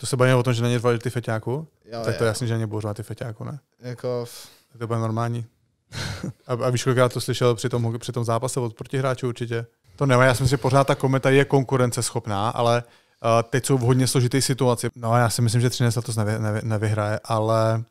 To se bavíme o tom, že není dva ty feťáku? Jo, tak to je jasný, že nebudu bouřová ty feťáku, ne? Jako... V... To bude normální. a, a víš, kolikrát to slyšel při tom, při tom zápase od protihráčů určitě? To nemá, já si myslím, že pořád ta kometa je konkurenceschopná, ale uh, teď jsou v hodně složité situaci. No a já si myslím, že 13 to nevy, nevy, nevyhraje, ale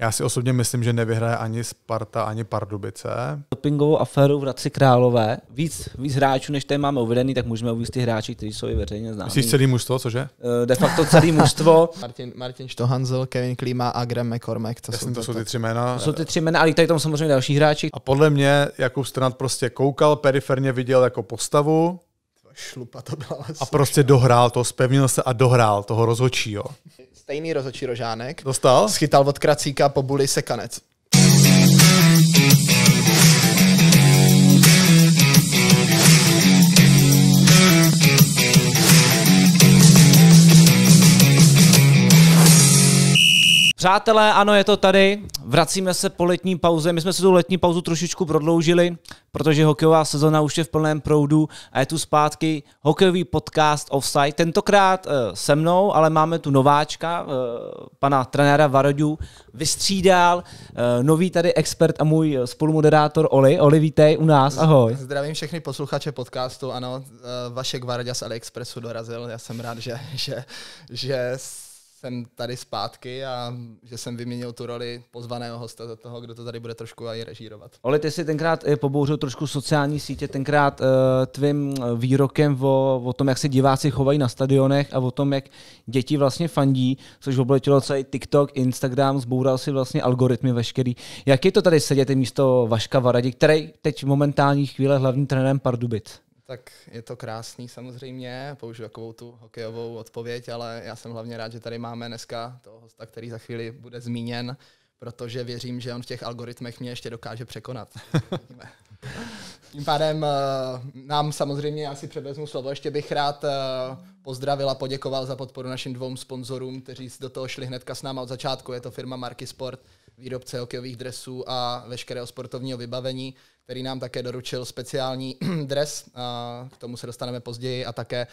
já si osobně myslím, že nevyhraje ani Sparta, ani Pardubice. Dopingovou aféru v Radci Králové. Víc, víc hráčů, než tady máme uvedený, tak můžeme uvést ty hráči, kteří jsou i veřejně známí. Myslíš celý mužstvo, cože? Eh, de facto celý mužstvo. Martin, Martin Štohanzel, Kevin Klima a Graham McCormack. To, jsou, to, jsou ty tři jména. To jsou ty tři jména, ale tady tam samozřejmě další hráči. A podle mě jakou stranat prostě koukal, periferně viděl jako postavu, šlupa to byla. A prostě dohrál to, spevnil se a dohrál toho rozhočího. stejný rozočí rožánek. Dostal? Schytal od kracíka po buli sekanec. Přátelé, ano, je to tady. Vracíme se po letní pauze. My jsme se tu letní pauzu trošičku prodloužili, protože hokejová sezona už je v plném proudu a je tu zpátky hokejový podcast Offside. Tentokrát eh, se mnou, ale máme tu nováčka, eh, pana trenéra Varodiu. vystřídal eh, nový tady expert a můj spolumoderátor Oli. Oli, vítej u nás, ahoj. Zdravím všechny posluchače podcastu, ano, Vašek Varodia z AliExpressu dorazil, já jsem rád, že, že, že jsem tady zpátky a že jsem vyměnil tu roli pozvaného hosta za toho, kdo to tady bude trošku i režírovat. Oli, ty jsi tenkrát eh, pobouřil trošku sociální sítě, tenkrát uh, tvým eh, výrokem o, o tom, jak se diváci chovají na stadionech a o tom, jak děti vlastně fandí, což obletilo celý TikTok, Instagram, zboural si vlastně algoritmy veškerý. Jak je to tady sedět místo Vaška Varadi, který teď momentální chvíle hlavním trenérem Pardubic? Tak je to krásný samozřejmě, použiju takovou tu hokejovou odpověď, ale já jsem hlavně rád, že tady máme dneska toho hosta, který za chvíli bude zmíněn, protože věřím, že on v těch algoritmech mě ještě dokáže překonat. Tím pádem eh, nám samozřejmě, já si převezmu slovo, ještě bych rád eh, pozdravil a poděkoval za podporu našim dvou sponzorům, kteří do toho šli hnedka s náma od začátku. Je to firma Marky Sport, výrobce hokejových dresů a veškerého sportovního vybavení, který nám také doručil speciální dres, a k tomu se dostaneme později, a také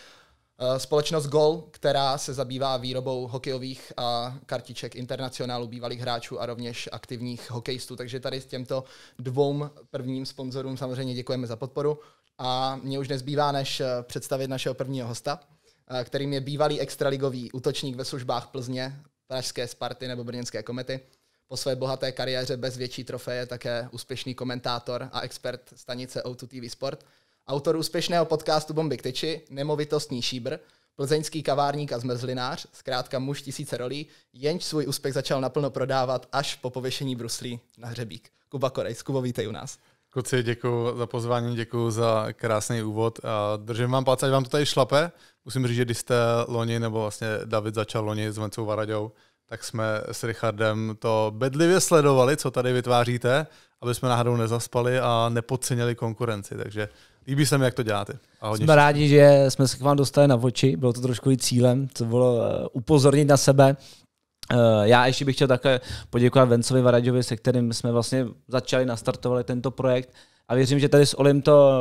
eh, společnost Gol, která se zabývá výrobou hokejových a kartiček internacionálu bývalých hráčů a rovněž aktivních hokejistů. Takže tady s těmto dvou prvním sponzorům samozřejmě děkujeme za podporu. A mě už nezbývá, než eh, představit našeho prvního hosta, eh, kterým je bývalý extraligový útočník ve službách Plzně, Pražské Sparty nebo Brněnské komety, po své bohaté kariéře bez větší trofeje také úspěšný komentátor a expert stanice O2 TV Sport, autor úspěšného podcastu Bomby k tyči, nemovitostní šíbr, plzeňský kavárník a zmrzlinář, zkrátka muž tisíce rolí, jenž svůj úspěch začal naplno prodávat až po pověšení bruslí na hřebík. Kuba Korej, Kubo, vítej u nás. Kluci, děkuji za pozvání, děkuji za krásný úvod. A držím vám palce, ať vám to tady šlape. Musím říct, že když jste loni, nebo vlastně David začal loni s Vencou Varaďou, tak jsme s Richardem to bedlivě sledovali, co tady vytváříte, aby jsme náhodou nezaspali a nepodcenili konkurenci. Takže líbí se mi, jak to děláte. A jsme rádi, že jsme se k vám dostali na oči, bylo to trošku i cílem, to bylo eh, upozornit na sebe, eh, já ještě bych chtěl také poděkovat Vencovi Varaďovi, se kterým jsme vlastně začali, nastartovali tento projekt a věřím, že tady s Olim to,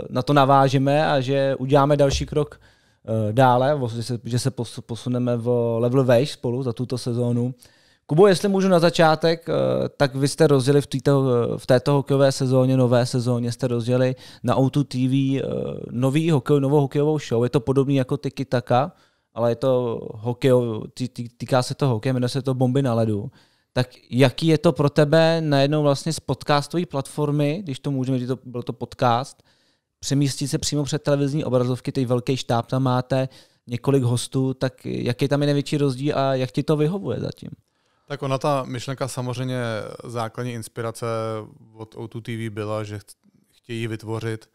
eh, na to navážeme a že uděláme další krok Eh, dále, že se, že se posuneme v level vejš spolu za tuto sezónu. Kubo, jestli můžu na začátek, eh, tak vy jste rozjeli v, této, eh, v této hokejové sezóně, nové sezóně, jste rozjeli na O2 TV nový hokej, novou hokejovou show. Je to podobný jako Tiki Taka, ale je to hokej, týká se to hokeje, jmenuje se to Bomby na ledu. Tak jaký je to pro tebe najednou vlastně z podcastové platformy, když to můžeme říct, to, byl to podcast, přemístit se přímo před televizní obrazovky, teď velký štáb tam máte, několik hostů, tak jaký tam je největší rozdíl a jak ti to vyhovuje zatím? Tak ona ta myšlenka samozřejmě základní inspirace od O2 TV byla, že chtějí vytvořit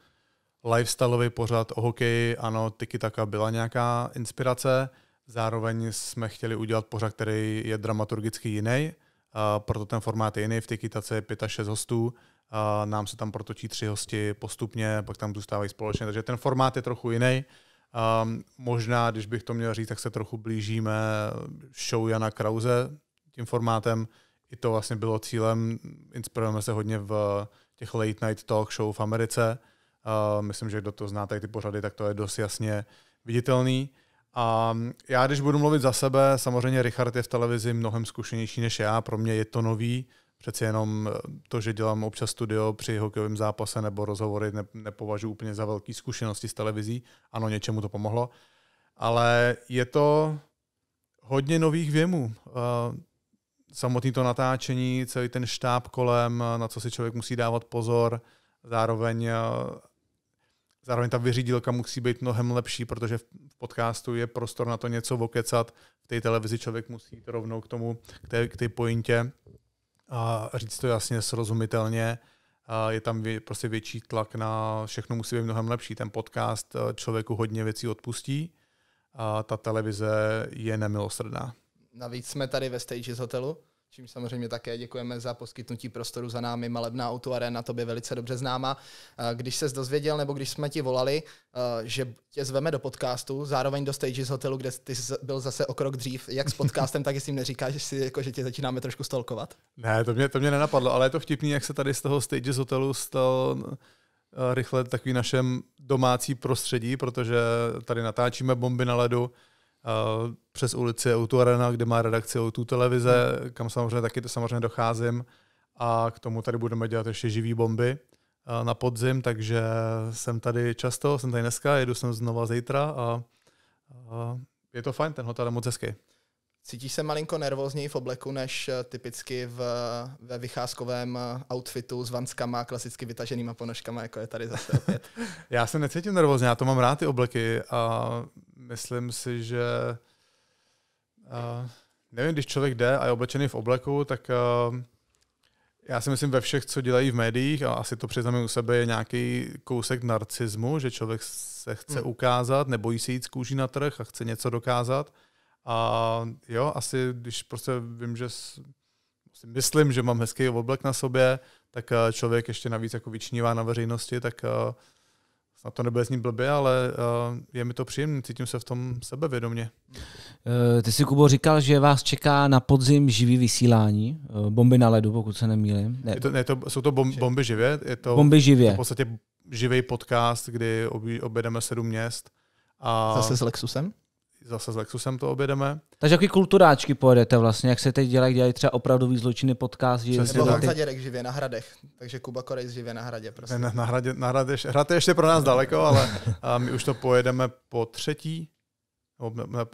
lifestyleový pořad o hokeji. Ano, Tiki Taka byla nějaká inspirace. Zároveň jsme chtěli udělat pořad, který je dramaturgicky jiný, a proto ten formát je jiný. V Tiki Tace je 5 a 6 hostů nám se tam protočí tři hosti postupně, pak tam zůstávají společně, takže ten formát je trochu jiný. Um, možná, když bych to měl říct, tak se trochu blížíme show Jana Krause tím formátem. I to vlastně bylo cílem. Inspirujeme se hodně v těch late night talk show v Americe. Uh, myslím, že kdo to zná, tak ty pořady, tak to je dost jasně viditelný. A já, když budu mluvit za sebe, samozřejmě Richard je v televizi mnohem zkušenější než já, pro mě je to nový, přeci jenom eh, to, že dělám občas studio při hokejovém zápase nebo rozhovory, ne, nepovažuji úplně za velký zkušenosti s televizí. Ano, něčemu to pomohlo, ale je to hodně nových věmů. Eh, samotný to natáčení, celý ten štáb kolem, eh, na co si člověk musí dávat pozor, zároveň Zároveň ta vyřídilka musí být mnohem lepší, protože v podcastu je prostor na to něco okecat. V té televizi člověk musí jít rovnou k tomu, k té, k té pointě a říct to jasně, srozumitelně, je tam vě, prostě větší tlak na všechno musí být mnohem lepší. Ten podcast eh, člověku hodně věcí odpustí a ta televize je nemilosrdná. Navíc jsme tady ve Stages hotelu, čím samozřejmě také děkujeme za poskytnutí prostoru za námi. Malebná auto arena, to by velice dobře známa. Když se dozvěděl, nebo když jsme ti volali, že tě zveme do podcastu, zároveň do stages hotelu, kde ty jsi byl zase o krok dřív, jak s podcastem, tak jestli neříkáš, že, si, jako, že tě začínáme trošku stolkovat? Ne, to mě, to mě nenapadlo, ale je to vtipný, jak se tady z toho stages hotelu stal e, rychle takový našem domácí prostředí, protože tady natáčíme bomby na ledu, přes ulici u tu Arena, kde má redakci u tu televize, kam samozřejmě taky samozřejmě docházím. A k tomu tady budeme dělat ještě živý bomby na podzim, takže jsem tady často, jsem tady dneska, jedu sem znova zítra a, a je to fajn, ten hotel je moc hezký. Cítíš se malinko nervózněji v obleku než eh, typicky v, ve vycházkovém eh, outfitu s vanskama, klasicky vytaženýma ponožkama, jako je tady zase opět? já se necítím nervózně, já to mám rád ty obleky a myslím si, že uh, nevím, když člověk jde a je oblečený v obleku, tak uh, já si myslím ve všech, co dělají v médiích, a asi to přiznám u sebe, je nějaký kousek narcismu, že člověk se chce hmm. ukázat, nebojí se jít z kůží na trh a chce něco dokázat. A jo, asi když prostě vím, že si myslím, že mám hezký oblek na sobě, tak eh, člověk ještě navíc jako vyčnívá na veřejnosti, tak Snad to nebude ním blbě, ale uh, je mi to příjemné, cítím se v tom sebevědomě. Uh, ty jsi, Kubo, říkal, že vás čeká na podzim živý vysílání, uh, bomby na ledu, pokud se nemýlím. Ne. Je to, ne, to, jsou to bom, bomby živě? Je to, bomby živě. To v podstatě živý podcast, kdy objedeme sedm měst. A... Zase s Lexusem? zase s Lexusem to objedeme. Takže jaký kulturáčky pojedete vlastně, jak se teď dělají, dělají třeba opravdu zločiny podcast. Že Přesně tak. Zaděrek živě na hradech, takže Kuba Korej živě na hradě. Prostě. Na, na, hradě, na hradě, hrad je ještě pro nás daleko, ale a my už to pojedeme po třetí, ne,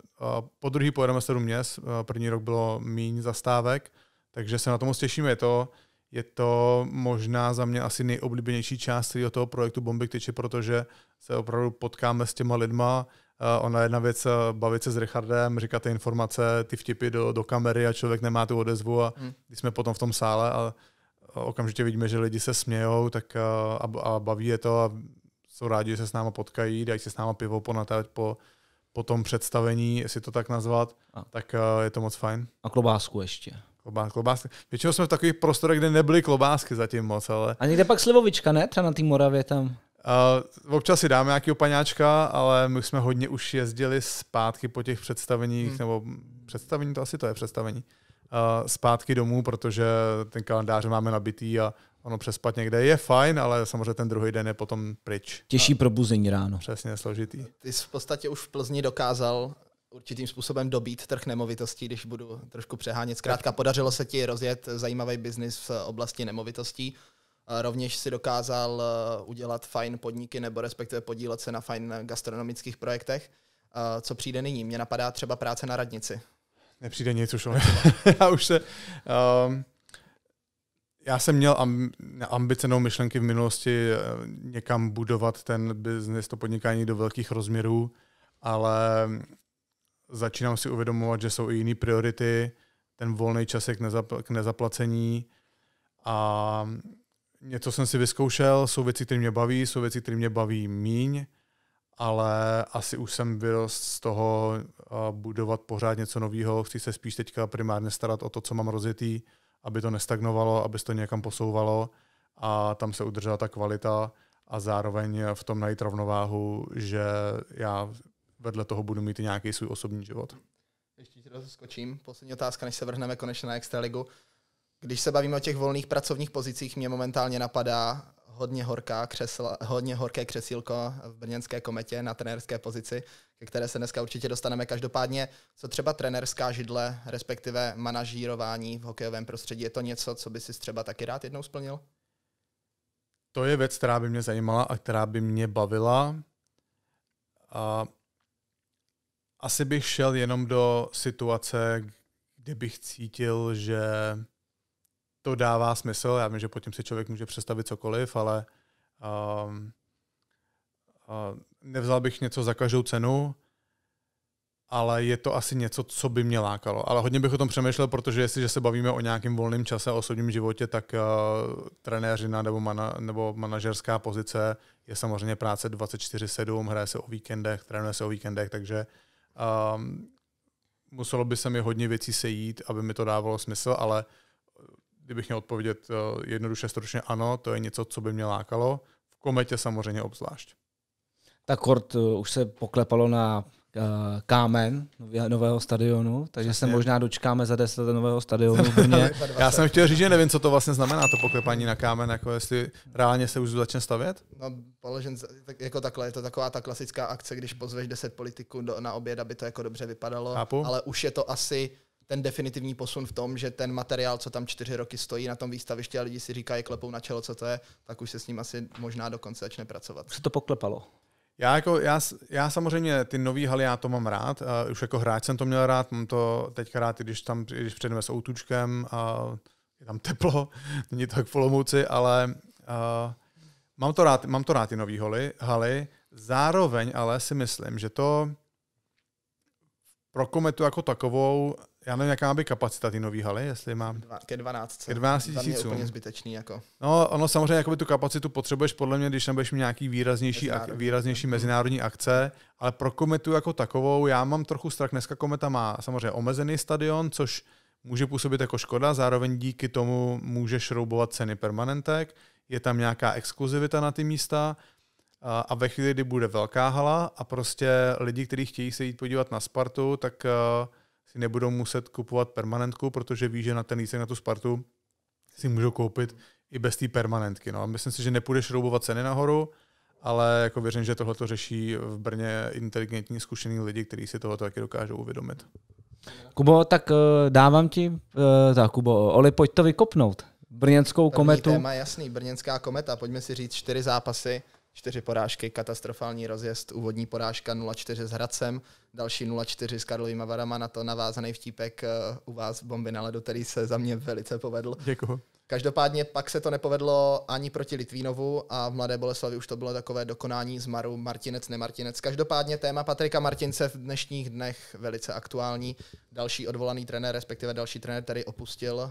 po druhý pojedeme sedm měst, první rok bylo míň zastávek, takže se na tom moc těšíme. Je to, je to možná za mě asi nejoblíbenější část celého toho projektu Bomby Tyči, protože se opravdu potkáme s těma lidma, Eh, ona jedna věc, eh, bavit se s Richardem, říkat ty informace, ty vtipy do, do kamery a člověk nemá tu odezvu a hmm. když jsme potom v tom sále a okamžitě vidíme, že lidi se smějou tak eh, a, a baví je to a jsou rádi, že se s náma potkají, dají si s náma pivo po po, po tom představení, jestli to tak nazvat, a. tak je to moc fajn. A klobásku ještě. Klobás, klobásky. Většinou jsme v takových prostorech, kde nebyly klobásky zatím moc, ale... A někde pak slivovička, ne? Třeba na té Moravě tam. Uh, občas si dáme nějakého paňáčka, ale my jsme hodně už jezdili zpátky po těch představeních, hmm. nebo představení, to asi to je představení, uh, zpátky domů, protože ten kalendář máme nabitý a ono přespat někde je fajn, ale samozřejmě ten druhý den je potom pryč. Těžší a, probuzení ráno. Přesně, složitý. Ty jsi v podstatě už v Plzni dokázal určitým způsobem dobít trh nemovitostí, když budu trošku přehánět. Zkrátka podařilo se ti rozjet zajímavý biznis v oblasti nemovitostí. Rovněž si dokázal eh, udělat fajn podniky nebo respektive podílet se na fajn gastronomických projektech. Eh, co přijde nyní? Mně napadá třeba práce na radnici. Nepřijde nic už. já už se... Um, já jsem měl ambicenou myšlenky v minulosti eh, někam budovat ten biznis, to podnikání do velkých rozměrů, ale začínám si uvědomovat, že jsou i jiné priority, ten volný čas je k, nezapl- k nezaplacení a něco jsem si vyzkoušel, jsou věci, které mě baví, jsou věci, které mě baví míň, ale asi už jsem byl z toho eh, budovat pořád něco nového, chci se spíš teďka primárně starat o to, co mám rozjetý, aby to nestagnovalo, aby se to někam posouvalo a tam se udržela ta kvalita a zároveň v tom najít rovnováhu, že já vedle toho budu mít nějaký svůj osobní život. Ještě ti skočím. Poslední otázka, než se vrhneme konečně na Extraligu. Když se bavíme o těch volných pracovních pozicích, mě momentálně napadá hodně, horká křesla, hodně horké křesílko v brněnské kometě na trenerské pozici, ke které se dneska určitě dostaneme. Každopádně, co třeba trenerská židle, respektive manažírování v hokejovém prostředí, je to něco, co by si třeba taky rád jednou splnil? To je věc, která by mě zajímala a která by mě bavila. A asi bych šel jenom do situace, kde bych cítil, že to dává smysl. Já vím, že potom si člověk může představit cokoliv, ale um, uh, nevzal bych něco za každou cenu, ale je to asi něco, co by mě lákalo. Ale hodně bych o tom přemýšlel, protože jestliže se bavíme o nějakém volném čase a osobním životě, tak uh, trenéřina nebo, mana, nebo manažerská pozice je samozřejmě práce 24-7, hraje se o víkendech, trénuje se o víkendech, takže um, muselo by se mi hodně věcí sejít, aby mi to dávalo smysl, ale kdybych měl odpovědět eh, jednoduše stručně ano, to je něco, co by mě lákalo. V kometě samozřejmě obzvlášť. Tak kort eh, už se poklepalo na eh, kámen nového stadionu, takže se možná dočkáme za let nového stadionu Já jsem chtěl říct, že nevím, co to vlastně znamená, to poklepání na kámen, jako jestli reálně se už začne stavět? No, položen, tak, jako takhle, je to taková ta klasická akce, když pozveš deset politiků do, na oběd, aby to jako dobře vypadalo, Chápu. ale už je to asi ten definitivní posun v tom, že ten materiál, co tam čtyři roky stojí na tom výstavišti a lidi si říkají klepou na čelo, co to je, tak už se s ním asi možná dokonce začne pracovat. Se to poklepalo. Já, jako, já, já samozřejmě ty nový haly, já to mám rád. Uh, už jako hráč jsem to měl rád, mám to teďka rád, když tam když přijdeme s outučkem a uh, je tam teplo, není tak polomouci, ale uh, mám, to rád, mám to rád ty nový haly, haly. Zároveň ale si myslím, že to pro kometu jako takovou já nevím, jaká má být kapacita ty nový haly, jestli mám... ke 12. Ke 12 je úplně zbytečný, jako. No, ono samozřejmě, jakoby tu kapacitu potřebuješ podle mě, když tam budeš mít nějaký výraznější, Ak, výraznější mezinárodní akce, ale pro kometu jako takovou, já mám trochu strach, dneska kometa má samozřejmě omezený stadion, což může působit jako škoda, zároveň díky tomu může šroubovat ceny permanentek, je tam nějaká exkluzivita na ty místa, a ve chvíli, kdy bude velká hala a prostě lidi, kteří chtějí se jít podívat na Spartu, tak uh, si nebudou muset kupovat permanentku, protože ví, že na ten lístek na tu Spartu si můžou koupit i bez té permanentky. No a myslím si, že nepůjde šroubovat ceny nahoru, ale jako věřím, že tohle to řeší v Brně inteligentní, zkušený lidi, kteří si tohle taky dokážou uvědomit. Kubo, tak eh, dávám ti, eh, tak Kubo, Oli, pojď to vykopnout. Brněnskou První kometu. Téma, jasný, brněnská kometa, pojďme si říct čtyři zápasy, čtyři porážky, katastrofální rozjezd, úvodní porážka 0-4 s Hradcem, další 0-4 s Karlovýma Varama, na to navázaný vtípek eh, u vás bomby na ledu, který se za mě velice povedl. Děkuji. Každopádně pak se to nepovedlo ani proti Litvínovu a v Mladé Boleslavi už to bylo takové dokonání z Maru Martinec, nemartinec. Každopádně téma Patrika Martince v dnešních dnech velice aktuální. Další odvolaný trenér, respektive další trenér, který opustil uh,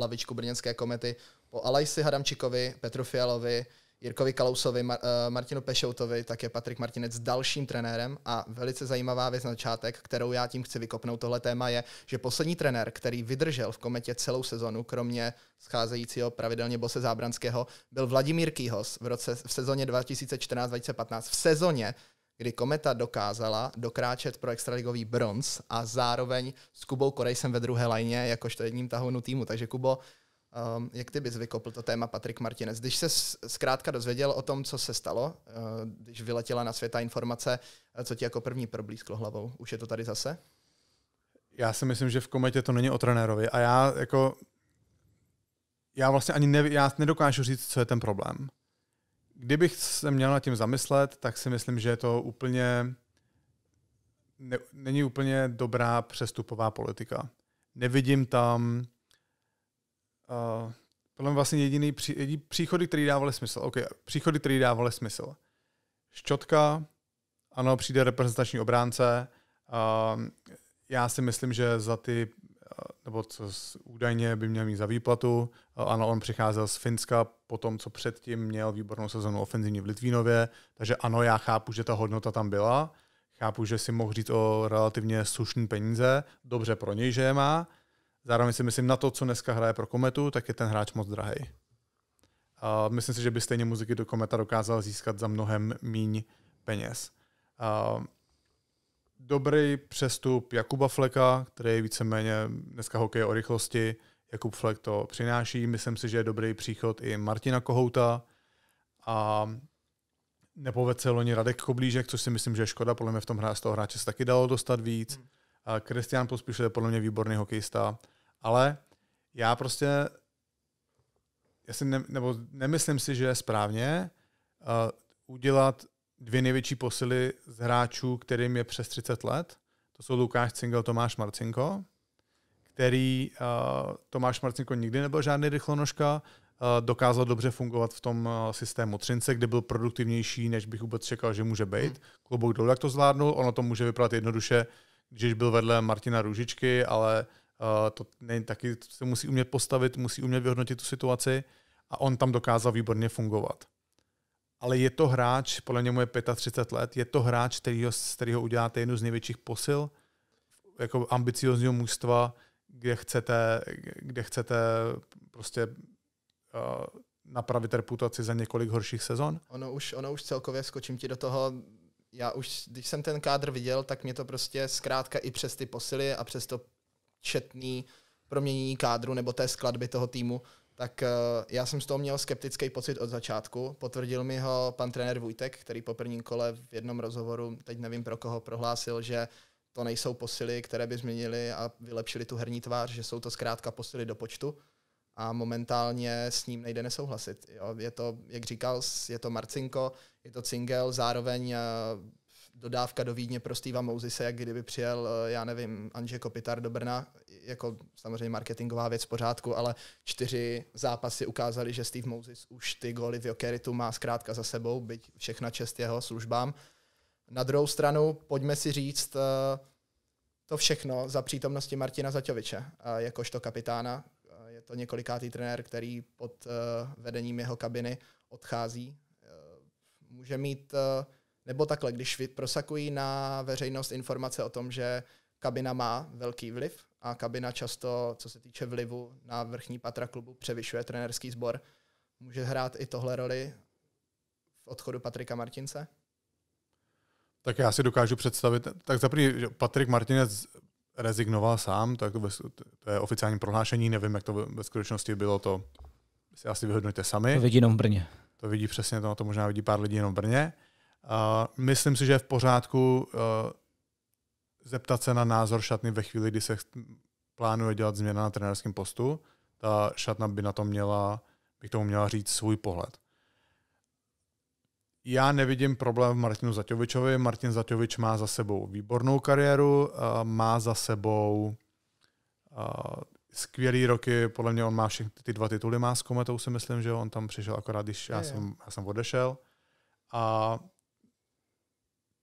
lavičku brněnské komety po Alajsi Hadamčikovi, Petru Fialovi, Jirkovi Kalousovi, Mar- eh, Martinu Pešoutovi, tak je Patrik Martinec dalším trenérem a velice zajímavá věc na začátek, kterou já tím chci vykopnout tohle téma je, že poslední trenér, který vydržel v kometě celou sezonu, kromě scházejícího pravidelně Bose Zábranského, byl Vladimír Kýhos v, roce, v sezóně 2014-2015. V sezóně, kdy Kometa dokázala dokráčet pro extraligový bronz a zároveň s Kubou Korejsem ve druhé lajně, jakožto jedním tahounu týmu. Takže Kubo, Um, jak ty bys vykopl to téma Patrik Martinez? Když se zkrátka dozvěděl o tom, co se stalo, uh, když vyletěla na světa informace, eh, co ti jako první problízklo hlavou? Už je to tady zase? Já si myslím, že v kometě to není o trenérovi. A já jako... Já vlastně ani nev, já nedokážu říct, co je ten problém. Kdybych se měl nad tím zamyslet, tak si myslím, že je to úplně... Ne, není úplně dobrá přestupová politika. Nevidím tam uh, podle mě vlastně jediný pří, příchody, které dávaly smysl. OK, příchody, které dávaly smysl. Ščotka, ano, přijde reprezentační obránce. Uh, já si myslím, že za ty, uh, nebo co z, údajně by měl mít za výplatu. Uh, ano, on přicházel z Finska po tom, co předtím měl výbornou sezonu ofenzivní v Litvínově, takže ano, já chápu, že ta hodnota tam byla. Chápu, že si mohl říct o relativně slušný peníze, dobře pro něj, že je má, Zároveň si myslím na to, co dneska hraje pro Kometu, tak je ten hráč moc drahý. A myslím si, že by stejně muziky do Kometa dokázal získat za mnohem míň peněz. A dobrý přestup Jakuba Fleka, který je víceméně dneska hokej o rychlosti. Jakub Flek to přináší. Myslím si, že je dobrý příchod i Martina Kohouta. A nepovedce loni Radek Koblížek, což si myslím, že je škoda. Podle mě v tom hráči z toho hráče se taky dalo dostat víc. Hmm. Kristian Pospíšil je podle mě výborný hokejista, ale já prostě já si ne, nebo nemyslím si, že je správně uh, udělat dvě největší posily z hráčů, kterým je přes 30 let. To jsou Lukáš Cingel, Tomáš Marcinko, který uh, Tomáš Marcinko nikdy nebyl žádný rychlonožka, uh, eh, dokázal dobře fungovat v tom uh, systému Třince, kde byl produktivnější, než bych vůbec čekal, že může být. Hmm. Klobouk dolů, jak to zvládnul, ono to může vypadat jednoduše, uh, když byl vedle Martina Růžičky, ale uh, to ne, taky se musí umět postavit, musí umět vyhodnotit tu situaci a on tam dokázal výborně fungovat. Ale je to hráč, podle němu je 35 let, je to hráč, kterýho, z kterého uděláte jednu z největších posil jako ambiciozního mužstva, kde chcete, kde chcete prostě uh, napravit reputaci za několik horších sezon. Ono už, ono už celkově, skočím ti do toho, já už, když jsem ten kádr viděl, tak mě to prostě zkrátka i přes ty posily a přes to četný proměnění kádru nebo té skladby toho týmu, tak eh, já jsem z toho měl skeptický pocit od začátku. Potvrdil mi ho pan trenér Vujtek, který po prvním kole v jednom rozhovoru, teď nevím pro koho, prohlásil, že to nejsou posily, které by změnily a vylepšily tu herní tvář, že jsou to zkrátka posily do počtu a momentálně s ním nejde nesouhlasit. Jo. Je to, jak říkal, je to Marcinko, je to Cingel, zároveň eh, dodávka do Vídně pro Steve'a Mousise, jak kdyby přijel, eh, já nevím, Anže Kopitar do Brna, jako samozřejmě marketingová věc v pořádku, ale čtyři zápasy ukázaly, že Steve Moses už ty góly v Jokeritu má zkrátka za sebou, byť všechna čest jeho službám. Na druhou stranu, pojďme si říct, eh, to všechno za přítomnosti Martina Zaťoviče, jakožto kapitána to několikátý trenér, který pod eh, vedením jeho kabiny odchází. Eh, může mít, eh, nebo takhle, když prosakují na veřejnost informace o tom, že kabina má velký vliv a kabina často, co se týče vlivu na vrchní patra klubu, převyšuje trenerský sbor, může hrát i tohle roli v odchodu Patrika Martince? Tak já si dokážu představit, tak že Patrik Martinec rezignoval sám, tak to je oficiální prohlášení, nevím, jak to ve skutečnosti bylo, to si asi vyhodnoťte sami. To vidí jenom v Brně. To vidí přesně, to, to možná vidí pár lidí jenom v Brně. Uh, myslím si, že je v pořádku uh, zeptat se na názor šatny ve chvíli, kdy se plánuje dělat změna na trenérském postu. Ta šatna by na to měla, bych tomu měla říct svůj pohled já nevidím problém v Martinu Zaťovičovi. Martin Zaťovič má za sebou výbornou kariéru, eh, má za sebou eh, skvělý roky, podle mě on má všechny ty dva tituly, má s Kometou si myslím, že on tam přišel akorát, když já, jsem, já jsem odešel. A,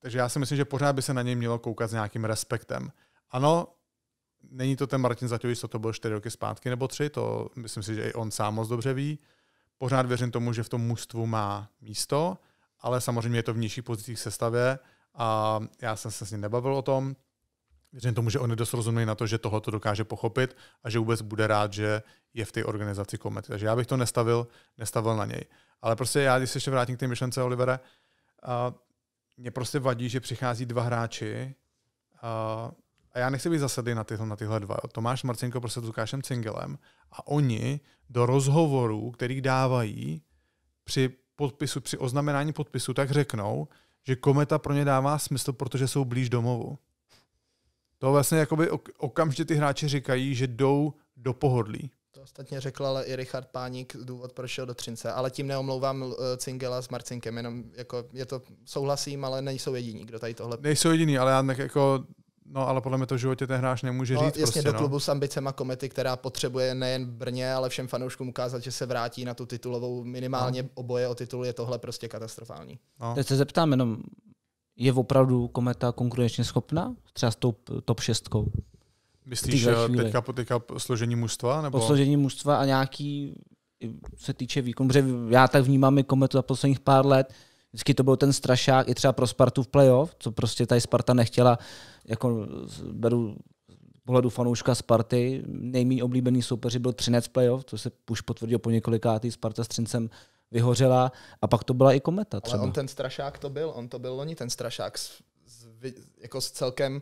takže já si myslím, že pořád by se na něj mělo koukat s nějakým respektem. Ano, není to ten Martin Zaťovič, co to byl čtyři roky zpátky nebo tři, to myslím si, že i on sám moc dobře ví. Pořád věřím tomu, že v tom mužstvu má místo ale samozřejmě je to v nižších pozicích v sestavě a já jsem se s ním nebavil o tom. Věřím tomu, že on je dost rozumný na to, že tohle to dokáže pochopit a že vůbec bude rád, že je v té organizaci komet. Takže já bych to nestavil, nestavil na něj. Ale prostě já, když se ještě vrátím k té myšlence Olivera, uh, mě prostě vadí, že přichází dva hráči a, a já nechci být zasadý na tyhle, na tyhle dva. Tomáš Marcinko prostě s Lukášem Cingelem a oni do rozhovorů, který dávají při podpisu, při oznamenání podpisu, tak řeknou, že kometa pro ně dává smysl, protože jsou blíž domovu. To vlastně jakoby okamžitě ty hráči říkají, že jdou do pohodlí. To ostatně řekl ale i Richard Páník, důvod, proč šel do Třince. Ale tím neomlouvám eh, Cingela s Marcinkem, jenom jako je to, souhlasím, ale nejsou jediní, kdo tady tohle... Nejsou jediní, ale já jako No, ale podle mě to v životě ten hráč nemůže no, říct. Jasně, prostě, do no. klubu no. s ambicema Komety, která potřebuje nejen Brně, ale všem fanouškům ukázat, že se vrátí na tu titulovou minimálně no. oboje o titul, je tohle prostě katastrofální. No. Teď se zeptám jenom, je opravdu Kometa konkurenčně schopná? Třeba s tou top šestkou? Myslíš eh, teďka, po teďka složení mužstva? Nebo? Po složení mužstva a nějaký se týče výkon, protože já tak vnímám i Kometu za posledních pár let, vždycky to byl ten strašák i třeba pro Spartu v playoff, co prostě tady Sparta nechtěla jako beru pohledu fanouška Sparty, nejméně oblíbený soupeři byl Třinec playoff, to se už potvrdilo po několikátý, Sparta s Třincem vyhořela a pak to byla i Kometa třeba. Ale on ten strašák to byl, on to byl loni ten strašák s, s, jako s celkem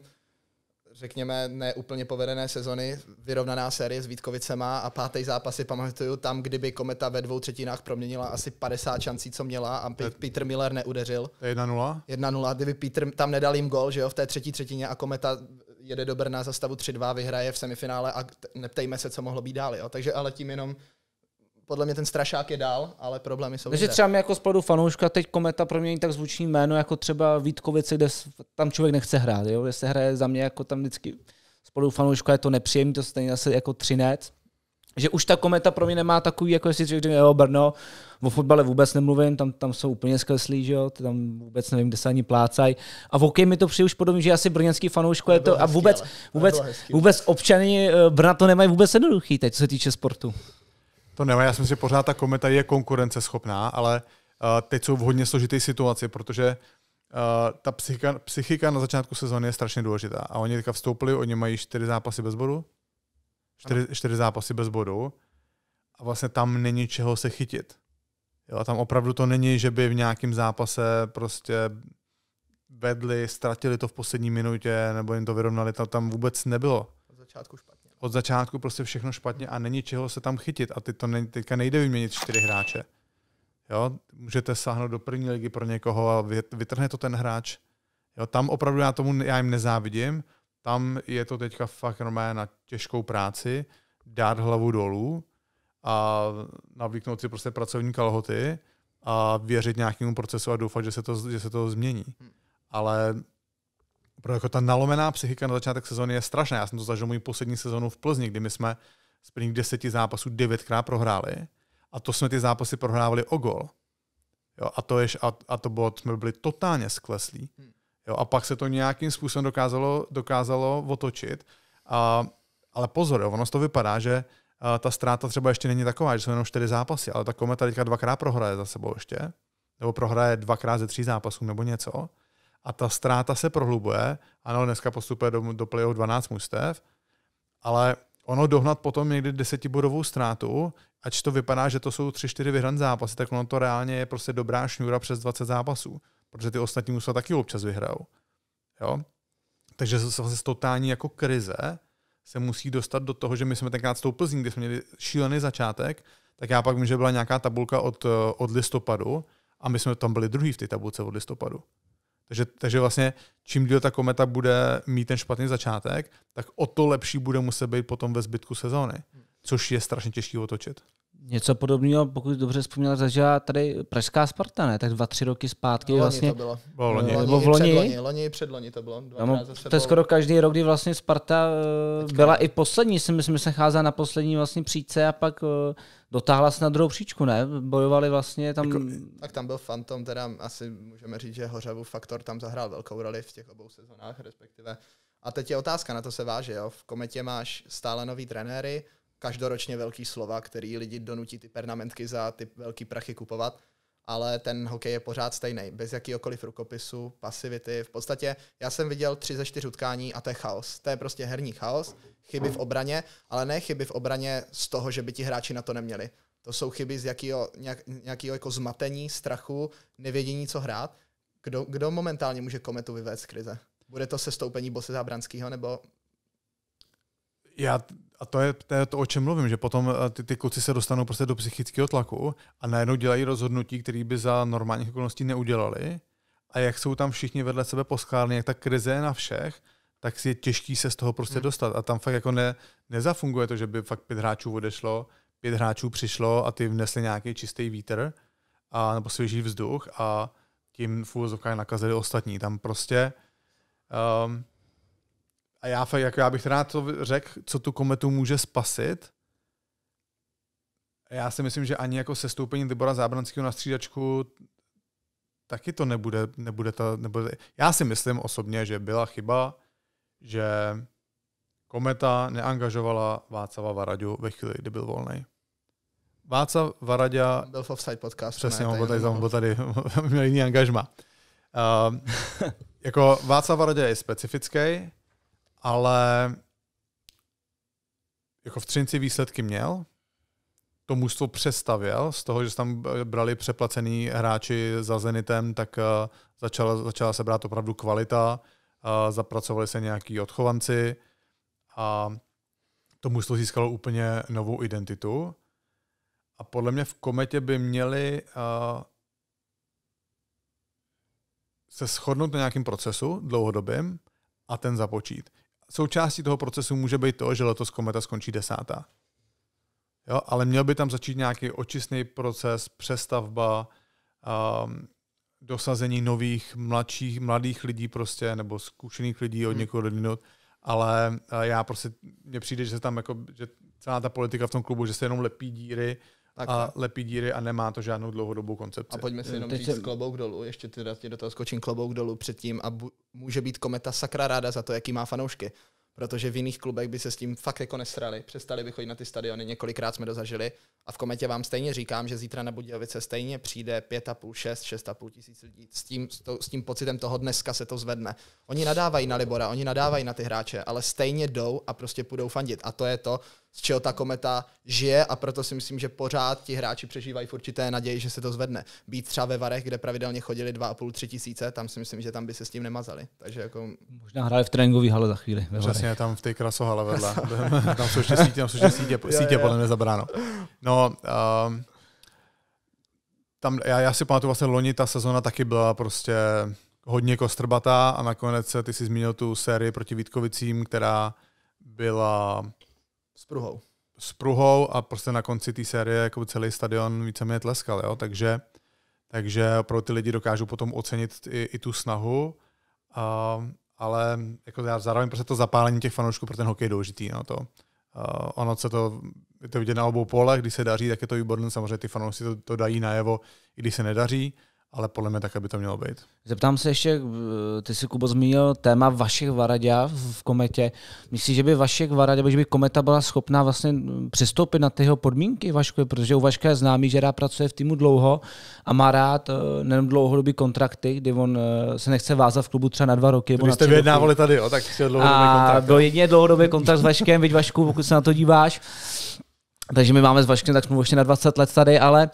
řekněme, neúplně povedené sezony, vyrovnaná série s Vítkovicema a pátý zápasy pamatuju tam, kdyby Kometa ve dvou třetinách proměnila asi 50 šancí, co měla a P- Peter Miller neudeřil. 1-0? 1-0, kdyby Peter tam nedal jim gol, že jo, v té třetí třetině a Kometa jede do Brna za stavu 3-2, vyhraje v semifinále a t- neptejme se, co mohlo být dál, jo. Takže ale tím jenom podle mě ten strašák je dál, ale problémy jsou. Takže třeba mi jako spolu fanouška teď kometa pro mě tak zvuční jméno, jako třeba Vítkovice, kde tam člověk nechce hrát, jo? kde se hraje za mě jako tam vždycky spolu fanouška je to nepříjemné, to stejně zase jako třinec. Že už ta kometa pro mě nemá takový, jako jestli řekl, jo, Brno, o fotbale vůbec nemluvím, tam, tam jsou úplně skleslí, že jo, tam vůbec nevím, kde se ani plácají. A v mi to přijde už podobně, že asi brněnský fanouško je to hezký, a vůbec, vůbec, vůbec občany eh, Brna to nemají vůbec jednoduchý teď, co se týče sportu. To ne, já si myslím, že pořád ta kometa je konkurenceschopná, ale uh, teď jsou v hodně složité situaci, protože uh, ta psychika, psychika na začátku sezóny je strašně důležitá. A oni teďka vstoupili, oni mají čtyři zápasy bez bodu, čtyři, čtyři zápasy bez bodu a vlastně tam není čeho se chytit. Jo, a tam opravdu to není, že by v nějakém zápase prostě vedli, ztratili to v poslední minutě nebo jim to vyrovnali, to tam vůbec nebylo. Na začátku špatně od začátku prostě všechno špatně a není čeho se tam chytit. A ty to ne, teďka nejde vyměnit čtyři hráče. Jo, můžete sáhnout do první ligy pro někoho a vytrhne to ten hráč. Jo, tam opravdu já tomu já jim nezávidím. Tam je to teďka fakt normálně na těžkou práci, dát hlavu dolů a navíknout si prostě pracovní kalhoty a věřit nějakému procesu a doufat, že se to, že se to změní. Hm. Ale opravdu jako ta nalomená psychika na začátek sezóny je strašná. Já jsem to zažil můj poslední sezónu v Plzni, kdy my jsme z prvních deseti zápasů devětkrát prohráli a to jsme ty zápasy prohrávali o gol. Jo, a to, jež, a, a to bylo, jsme byli totálně skleslí. Hmm. Jo, a pak se to nějakým způsobem dokázalo, dokázalo otočit. A, ale pozor, jo, ono z to vypadá, že a, ta ztráta třeba ještě není taková, že jsou jenom čtyři zápasy, ale ta kometa teďka dvakrát prohraje za sebou ještě, nebo prohraje dvakrát ze tří zápasů nebo něco a ta ztráta se prohlubuje. Ano, dneska postupuje do, do play 12 mustev, ale ono dohnat potom někdy desetibodovou ztrátu, ač to vypadá, že to jsou 3-4 vyhrané zápasy, tak ono to reálně je prostě dobrá šňůra přes 20 zápasů, protože ty ostatní musel taky občas vyhrajou. Jo? Takže zase z totální jako krize se musí dostat do toho, že my jsme tenkrát s tou Plzní, kde jsme měli šílený začátek, tak já pak vím, že byla nějaká tabulka od, od listopadu a my jsme tam byli druhý v té tabulce od listopadu. Takže, takže vlastně čím díl ta kometa bude mít ten špatný začátek, tak o to lepší bude muset být potom ve zbytku sezóny, hmm. což je strašně těžký otočit. Něco podobného, pokud dobře vzpomněl, zažila tady Pražská Sparta, ne? Tak dva, tři roky zpátky loni vlastně. to bylo. Bylo loni. Loni, Nebo v loni. Loni, loni, předloni to bylo. No, to je skoro každý rok, kdy vlastně Sparta eh, Teďka. byla i poslední, si myslím, že se cházela na poslední vlastně příčce a pak eh, dotáhla se na druhou příčku, ne? Bojovali vlastně tam... Jako, tak tam byl Phantom, teda asi můžeme říct, že Hořavu faktor tam zahrál velkou roli v těch obou sezónách, respektive. A teď je otázka, na to se váže, jo? V Kometě máš stále nový trenéry, každoročně velký slova, který lidi donutí ty pernamentky za ty velký prachy kupovat, ale ten hokej je pořád stejný, bez jakýkoliv rukopisu, pasivity. V podstatě já jsem viděl tři ze čtyř utkání a to je chaos. To je prostě herní chaos, chyby v obraně, ale ne chyby v obraně z toho, že by ti hráči na to neměli. To jsou chyby z jakýho, nějak, nějakého jako zmatení, strachu, nevědění, co hrát. Kdo, kdo momentálně může kometu vyvést z krize? Bude to sestoupení Bose Zábranského nebo já, a to je, to je to, o čem mluvím, že potom eh, ty, ty kluci se dostanou prostě do psychického tlaku a najednou dělají rozhodnutí, které by za normálních okolností neudělali. A jak jsou tam všichni vedle sebe poskárny, jak ta krize je na všech, tak si je těžký se z toho prostě hmm. dostat. A tam fakt jako ne, nezafunguje to, že by fakt pět hráčů odešlo, pět hráčů přišlo a ty vnesli nějaký čistý vítr a, nebo svěží vzduch a tím v nakazili ostatní. Tam prostě um, a já fakt, jako já bych teda to řekl, co tu kometu může spasit. Já si myslím, že ani jako stoupení Tibora Zábranského na střídačku taky to nebude, nebude ta, nebude, já si myslím osobně, že byla chyba, že Kometa neangažovala Václava Varaďu ve chvíli, kdy byl volný. Václav Varaďa... Byl v Offside podcastu. Přesně, ne, on byl tady, tady, tady, tady, měl jiný angažma. Uh, jako Václav Varaďa je specifický, ale jako v Třinci výsledky měl, to mužstvo přestavěl z toho, že tam brali přeplacený hráči za Zenitem, tak eh, začala, začala se brát opravdu kvalita, eh, zapracovali se nějaký odchovanci a to mužstvo získalo úplně novou identitu. A podle mě v Kometě by měli eh, se shodnout na nějakým procesu dlouhodobým a ten započít součástí toho procesu může být to, že letos kometa skončí desátá. Jo, ale měl by tam začít nějaký očistný proces, přestavba, um, dosazení nových, mladších, mladých lidí prostě, nebo zkušených lidí od hmm. někoho do minut. ale eh, já prostě, mně přijde, že se tam jako, že celá ta politika v tom klubu, že se jenom lepí díry tak, a lepí díry a nemá to žádnou dlouhodobou koncepci. A pojďme si eh, jenom Teď říct se... klobouk dolů, ještě teda tě do toho skočím klobouk dolů předtím a bu- může být Kometa sakra ráda za to, jaký má fanoušky. Protože v jiných klubech by se s tím fakt jako nesrali, přestali by chodit na ty stadiony, několikrát jsme dozažili. A v Kometě vám stejně říkám, že zítra na Budějovice stejně přijde 5,5, 6, 6,5 tisíc lidí. S tím, s, to, s tím pocitem toho dneska se to zvedne. Oni nadávají na Libora, oni nadávají na ty hráče, ale stejně jdou a prostě půjdou fandit. A to je to, z čeho ta kometa žije a proto si myslím, že pořád ti hráči přežívají v určité naději, že se to zvedne. Být třeba ve Varech, kde pravidelně chodili 2,5 tři tisíce, tam si myslím, že tam by se s tím nemazali. Takže jako... Možná hráli v tréninkový hale za chvíli. Ve Přesně, tam v té krasohale vedle. tam jsou ještě sítě, tam jsou ještě sítě, sítě podle mě zabráno. No, um, tam, já, já si pamatuju vlastně loni ta sezona taky byla prostě hodně kostrbatá a nakonec ty si zmínil tu sérii proti Vítkovicím, která byla s pruhou. S pruhou a prostě na konci té série jako celý stadion víceméně tleskal, jo? Takže, takže pro ty lidi dokážu potom ocenit i, i tu snahu, a, ale jako já zároveň prostě to zapálení těch fanoušků pro ten hokej je důležitý. No? To, Uh, ono se to, je to vidět na obou polech, když se daří, tak je to výborné, samozřejmě ty fanoušci to, to dají najevo, i když se nedaří ale podle mě tak, aby to mělo být. Zeptám se ještě, eh, ty jsi Kubo zmínil téma vašich Varadě v kometě. Myslíš, že by vašich Varadě, že by kometa byla schopná vlastně přistoupit na tyho podmínky Vaškovi, protože u Vaška je známý, že rád pracuje v týmu dlouho a má rád eh, nejen dlouhodobý kontrakty, kdy on eh, se nechce vázat v klubu třeba na dva roky. Když jste vyjednávali tady, jo, tak chtěl dlouhodobý kontrakt. Byl jedině dlouhodobý kontrakt s Vaškem, viď Vašku, pokud se na to díváš. Takže my máme s Vaškem tak smlouvu ještě na 20 let tady, ale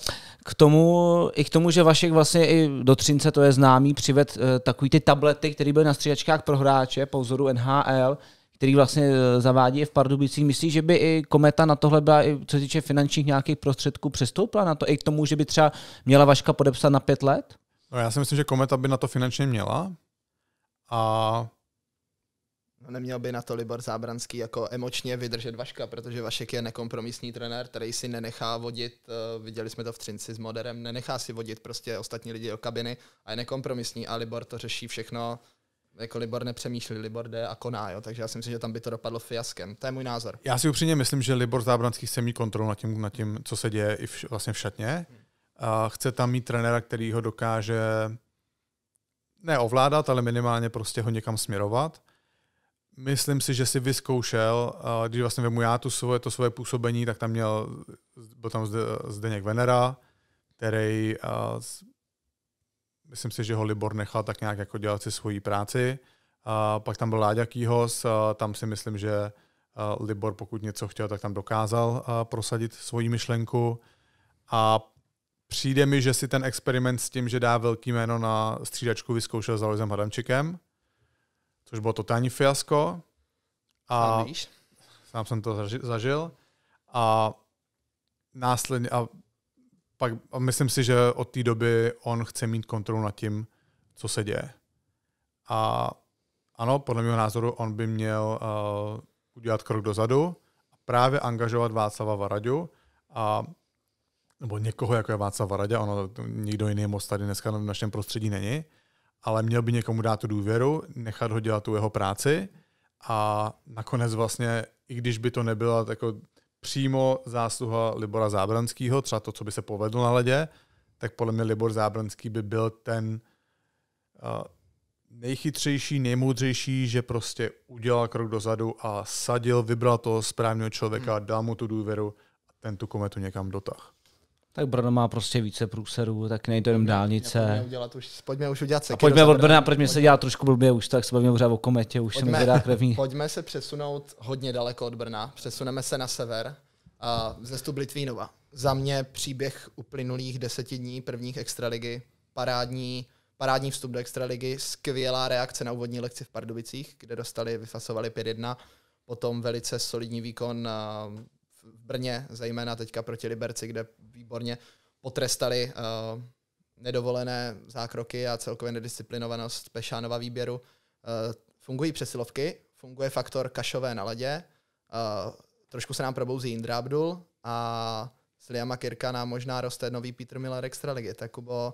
k tomu, i k tomu, že Vašek vlastně i do Třince, to je známý, přived uh, takový ty tablety, které byly na střídačkách pro hráče po vzoru NHL, který vlastně eh, zavádí v Pardubicích. Myslíš, že by i Kometa na tohle byla, i co se týče finančních nějakých prostředků, přestoupila na to i k tomu, že by třeba měla Vaška podepsat na pět let? No já si myslím, že Kometa by na to finančně měla a No neměl by na to Libor Zábranský jako emočně vydržet Vaška, protože Vašek je nekompromisní trenér, který si nenechá vodit, eh, viděli jsme to v Třinci s Moderem, nenechá si vodit prostě ostatní lidi do kabiny a je nekompromisní a Libor to řeší všechno, jako Libor nepřemýšlí, Libor jde a koná, jo? takže já si myslím, že tam by to dopadlo fiaskem. To je můj názor. Já si upřímně myslím, že Libor Zábranský chce mít kontrolu nad tím, nad tím co se děje i v, vlastně v šatně. A chce tam mít trenéra, který ho dokáže ne ovládat, ale minimálně prostě ho někam směrovat Myslím si, že si vyzkoušel, když vlastně vemu já tu svoje, to svoje působení, tak tam měl, byl tam Zdeněk Venera, který myslím si, že ho Libor nechal tak nějak jako dělat si svoji práci. A pak tam byl Láďa Kýhos, a tam si myslím, že Libor pokud něco chtěl, tak tam dokázal prosadit svoji myšlenku. A přijde mi, že si ten experiment s tím, že dá velký jméno na střídačku, vyzkoušel s Aloisem Hadamčikem což bylo totální fiasko. A víš. sám jsem to zažil. A následně, a pak a myslím si, že od té doby on chce mít kontrolu nad tím, co se děje. A ano, podle mého názoru on by měl uh, udělat krok dozadu a právě angažovat Václava Varaďu a nebo někoho, jako je Václav Varadě, ono nikdo jiný moc tady dneska v našem prostředí není, ale měl by někomu dát tu důvěru, nechat ho dělat tu jeho práci a nakonec vlastně, i když by to nebyla jako přímo zásluha Libora Zábranského, třeba to, co by se povedlo na ledě, tak podle mě Libor Zábranský by byl ten eh, nejchytřejší, nejmoudřejší, že prostě udělal krok dozadu a sadil, vybral toho správného člověka, hmm. dal mu tu důvěru a ten tu kometu někam dotah. Tak Brno má prostě více průserů, tak nejde jenom dálnice. Pojďme udělat už, pojďme už udělat se. A pojďme od Brna, proč mě se dělá trošku blbě už, tak se bavíme už o kometě, už pojďme, se mi krevní. Pojďme se přesunout hodně daleko od Brna, přesuneme se na sever, uh, zestup Litvínova. Za mě příběh uplynulých deseti dní prvních extraligy, parádní, parádní vstup do extraligy, skvělá reakce na úvodní lekci v Pardubicích, kde dostali, vyfasovali 5-1, potom velice solidní výkon v Brně, zejména teďka proti Liberci, kde výborně potrestali uh, nedovolené zákroky a celkově nedisciplinovanost Pešánova výběru. Uh, fungují přesilovky, funguje faktor kašové na ledě, uh, trošku se nám probouzí Indra Abdul a s Liama Kirka nám možná roste nový Peter Miller Extraligy. Tak Kubo, uh,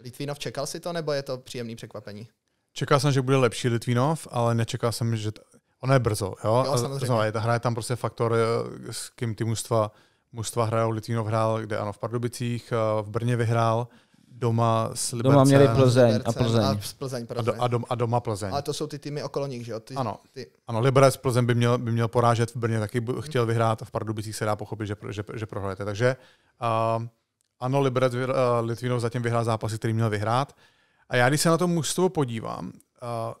Litvinov čekal si to, nebo je to příjemný překvapení? Čekal jsem, že bude lepší Litvinov, ale nečekal jsem, že, t- Ono je brzo, jo? jo samozřejmě. ta hra je tam prostě faktor, eh, s kým ty mužstva, mužstva hrajou. Litvinov hrál, kde ano, v Pardubicích, eh, v Brně vyhrál, doma s Libercem. Doma měli Plzeň a Plzeň. A, Plzeň, Plzeň. A, do, prostě. a, dom, a doma Plzeň. Ale to jsou ty týmy okolo nich, že jo? Ty, ano, ty. ano Liberec Plzeň by měl, by měl porážet, v Brně taky chtěl vyhrát a v Pardubicích se dá pochopit, že, že, že prohrajete. Takže uh, ano, Liberec uh, Litvinov zatím vyhrál zápasy, který měl vyhrát. A já, když se na to mužstvo podívám, uh,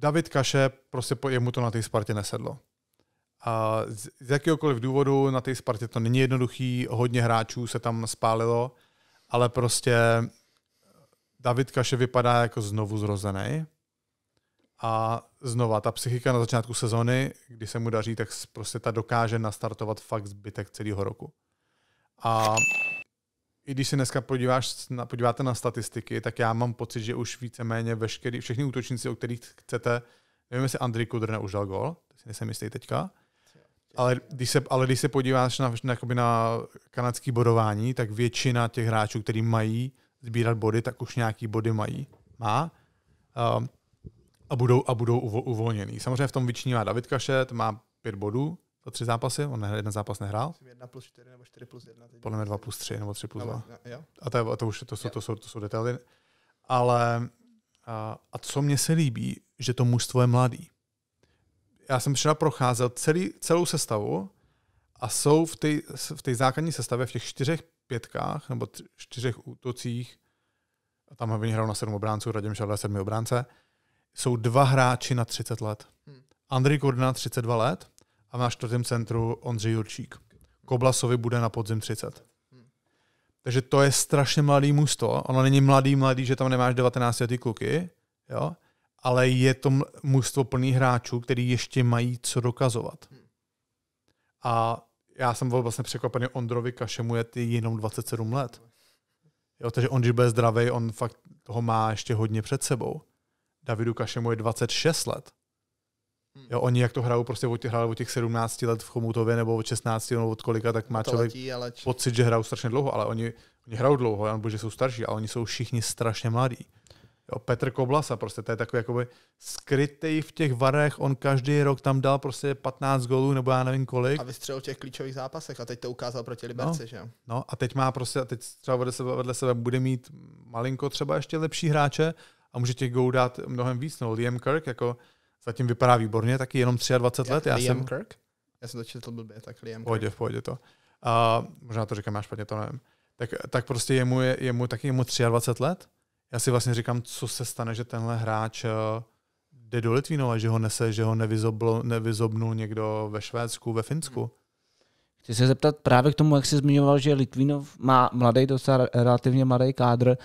David Kaše, prostě jemu to na té Spartě nesedlo. A z jakéhokoliv důvodu na té Spartě to není jednoduchý, hodně hráčů se tam spálilo, ale prostě David Kaše vypadá jako znovu zrozený. A znova, ta psychika na začátku sezony, kdy se mu daří, tak prostě ta dokáže nastartovat fakt zbytek celého roku. A i když se dneska podíváš, podíváte na statistiky, tak já mám pocit, že už víceméně veškerý, všechny útočníci, o kterých chcete, nevím, jestli Andrej Kudrna už dal gol, nejsem jistý teďka, ale když se, ale když se podíváš na, na, na kanadský bodování, tak většina těch hráčů, kteří mají sbírat body, tak už nějaký body mají. Má. Um, a budou, a budou uvo, uvolněný. Samozřejmě v tom vyčnívá David Kašet, má pět bodů, za tři zápasy, on jeden zápas nehrál. 1 plus 4 nebo 4 plus 1. Teď Podle mě 2 plus 3 nebo 3 plus 2. a to, je, to už to jsou, to jsou, to jsou detaily. Ale a, a co mně se líbí, že to mužstvo je mladý. Já jsem včera procházel celý, celou sestavu a jsou v té v základní sestavě, v těch čtyřech pětkách nebo tři, čtyřech útocích, a tam hlavně hrál na sedm obránců, Radim Šadle sedmi obránce, jsou dva hráči na 30 let. Hmm. Andrej Kurna 32 let a na čtvrtém centru Ondřej Jurčík. Koblasovi bude na podzim 30. Takže to je strašně mladý mužstvo. Ono není mladý, mladý, že tam nemáš 19 letý kluky, jo? ale je to mužstvo plný hráčů, který ještě mají co dokazovat. A já jsem byl vlastně překvapený Ondrovi Kašemu je ty jenom 27 let. Jo, takže on, když bude zdravý, on fakt toho má ještě hodně před sebou. Davidu Kašemu je 26 let. Hmm. Jo, oni jak to hrajou, prostě od těch, hráli od těch 17 let v Chomutově nebo od 16 nebo od kolika, tak má to člověk letí, ale či... pocit, že hrajou strašně dlouho, ale oni, oni hrajou dlouho, nebo že jsou starší, ale oni jsou všichni strašně mladí. Jo, Petr Koblasa, prostě to je takový jakoby skrytej v těch varech, on každý rok tam dal prostě 15 gólů nebo já nevím kolik. A vystřelil v těch klíčových zápasech a teď to ukázal proti Liberci, no, že? No a teď má prostě, a teď třeba vedle sebe, vedle sebe bude mít malinko třeba ještě lepší hráče a může těch gólů dát mnohem víc, no Liam Kirk jako zatím vypadá výborně, taky jenom 23 Jak let. Já Liam jsem... Kirk? Já jsem to četl blbě, tak Liam Kirk. Pojde, pojde to. A možná to říkám já špatně, to nevím. Tak, tak prostě jemu, je, jemu taky jemu 23 let. Já si vlastně říkám, co se stane, že tenhle hráč eh, jde do Litvínova, že ho nese, že ho nevyzobl, nevyzobnul někdo ve Švédsku, ve Finsku. Hmm. Chci se zeptat právě k tomu, jak jsi zmiňoval, že Litvínov má mladý, docela relativně mladý kádr,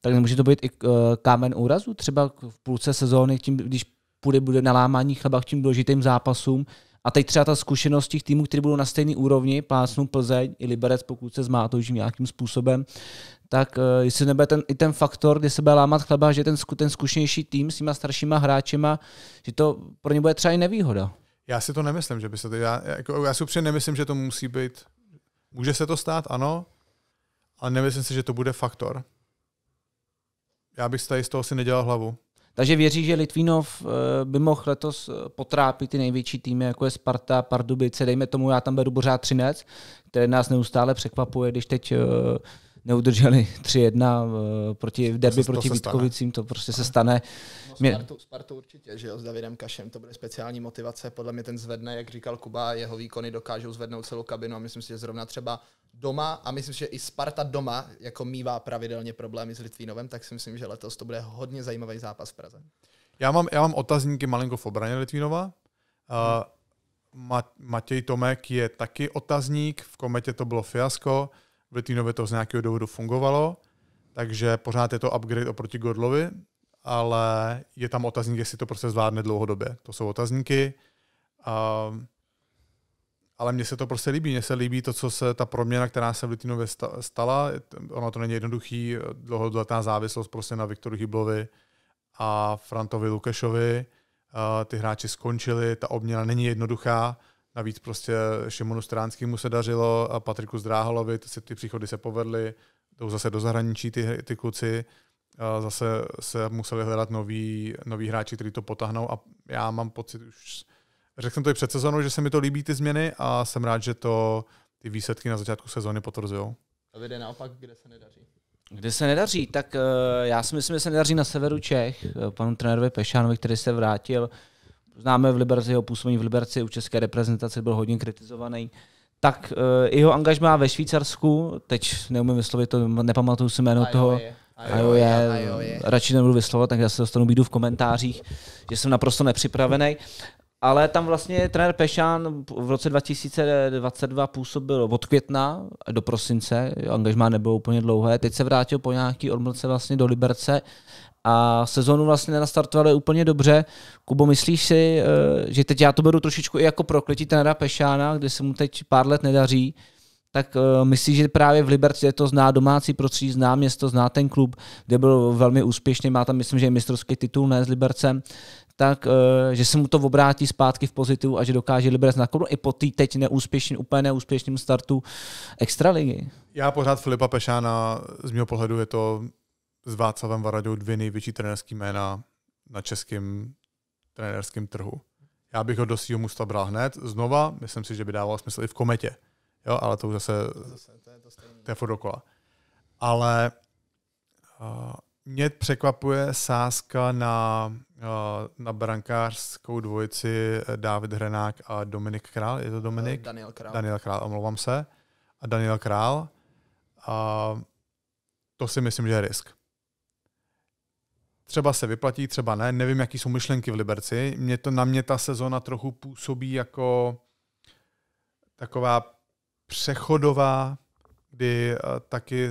tak nemůže to být i eh, kámen úrazu třeba v půlce sezóny, tím, když půjde bude na lámání chleba k těm důležitým zápasům. A teď třeba ta zkušenost těch týmů, které budou na stejné úrovni, pásnu Plzeň i Liberec, pokud se zmátouží nějakým způsobem, tak eh, jestli nebude ten, i ten faktor, kdy se bude lámat chleba, že ten, ten zkušenější tým s těma staršíma hráčema, že to pro ně bude třeba i nevýhoda. Já si to nemyslím, že by se to... Já, jako, já si upřímně nemyslím, že to musí být... Může se to stát, ano, ale nemyslím si, že to bude faktor. Já bych tady z toho si nedělal hlavu. Takže věří, že Litvínov eh, by mohl letos eh, potrápit ty největší týmy, jako je Sparta, Pardubice, dejme tomu, já tam beru pořád Třinec, který nás neustále překvapuje, když teď eh, neudrželi 3-1 eh, proti v derby to proti to Vítkovicím, stane. to prostě se stane. No, Spartu, Spartu určitě, že jo, s Davidem Kašem, to bude speciální motivace, podle mě ten zvedne, jak říkal Kuba, jeho výkony dokážou zvednout celou kabinu a myslím si, že zrovna třeba doma a myslím si, že i Sparta doma jako mývá pravidelně problémy s Litvínovem, tak si myslím, že letos to bude hodně zajímavý zápas v Praze. Já mám, já mám otazníky malinko v obraně Litvínova. Uh, Matěj Tomek je taky otazník, v kometě to bylo fiasko v Litvinově to z nějakého důvodu fungovalo, takže pořád je to upgrade oproti Godlovi, ale je tam otazník, jestli to prostě zvládne dlouhodobě. To jsou otazníky. A, ehm, ale mně se to prostě líbí. Mně se líbí to, co se ta proměna, která se v Litvinově stala. Ono to není jednoduchý, dlouhodobá závislost prostě na Viktoru Hyblovi a Frantovi Lukešovi. Uh, ehm, ty hráči skončili, ta obměna není jednoduchá. Navíc prostě Šimonu Stránskému se dařilo a Patriku Zdráhalovi, ty, ty příchody se povedly, jdou zase do zahraničí ty, ty kluci, a zase se museli hledat noví, noví hráči, kteří to potahnou a já mám pocit už, řekl jsem to i před sezónou, že se mi to líbí ty změny a jsem rád, že to ty výsledky na začátku sezóny potvrzují. A vede naopak, kde se nedaří? Kde se nedaří? Tak eh, já si myslím, že se nedaří na severu Čech, eh, panu trenérovi Pešánovi, který se vrátil známe v Liberci, jeho působení v Liberci u české reprezentace byl hodně kritizovaný, tak uh, jeho angažmá ve Švýcarsku, teď neumím vyslovit to, nepamatuju si jméno Ajoje. toho, jo, je, radši nebudu vyslovat, tak já se dostanu bídu v komentářích, že jsem naprosto nepřipravený. Ale tam vlastně trenér Pešán v roce 2022 působil od května do prosince, angažmá nebylo úplně dlouhé, teď se vrátil po nějaký odmlce vlastně do Liberce a sezonu vlastně nastartovali úplně dobře. Kubo, myslíš si, eh, že teď já to beru trošičku i jako prokletí trenéra Pešána, kde se mu teď pár let nedaří, tak eh, myslíš, že právě v Liberci to zná domácí prostředí, zná město, zná ten klub, kde byl velmi úspěšný, má tam myslím, že je mistrovský titul, ne s Libercem, tak eh, že se mu to obrátí zpátky v pozitivu a že dokáže Liberec na i po té teď neúspěšný úplně neúspěšným startu extraligy. Já pořád Filipa Pešána, z mého pohledu je to s Václavem Varadou dvě největší trenerské jména na českém trenerském trhu. Já bych ho do svého musta bral hned. Znova, myslím si, že by dával smysl i v kometě. Jo, ale to už zase, to, zase, to je, to to je furt dokola. Ale uh, mě překvapuje sázka na, eh, na brankářskou dvojici eh, David Hrenák a Dominik Král. Je to Dominik? Eh, Daniel Král. Daniel Král, omlouvám se. A Daniel Král. A to si myslím, že je risk. Třeba se vyplatí, třeba ne. Nevím, jaký jsou myšlenky v Liberci. Mě to, na mě ta sezona trochu působí jako taková přechodová, kdy taky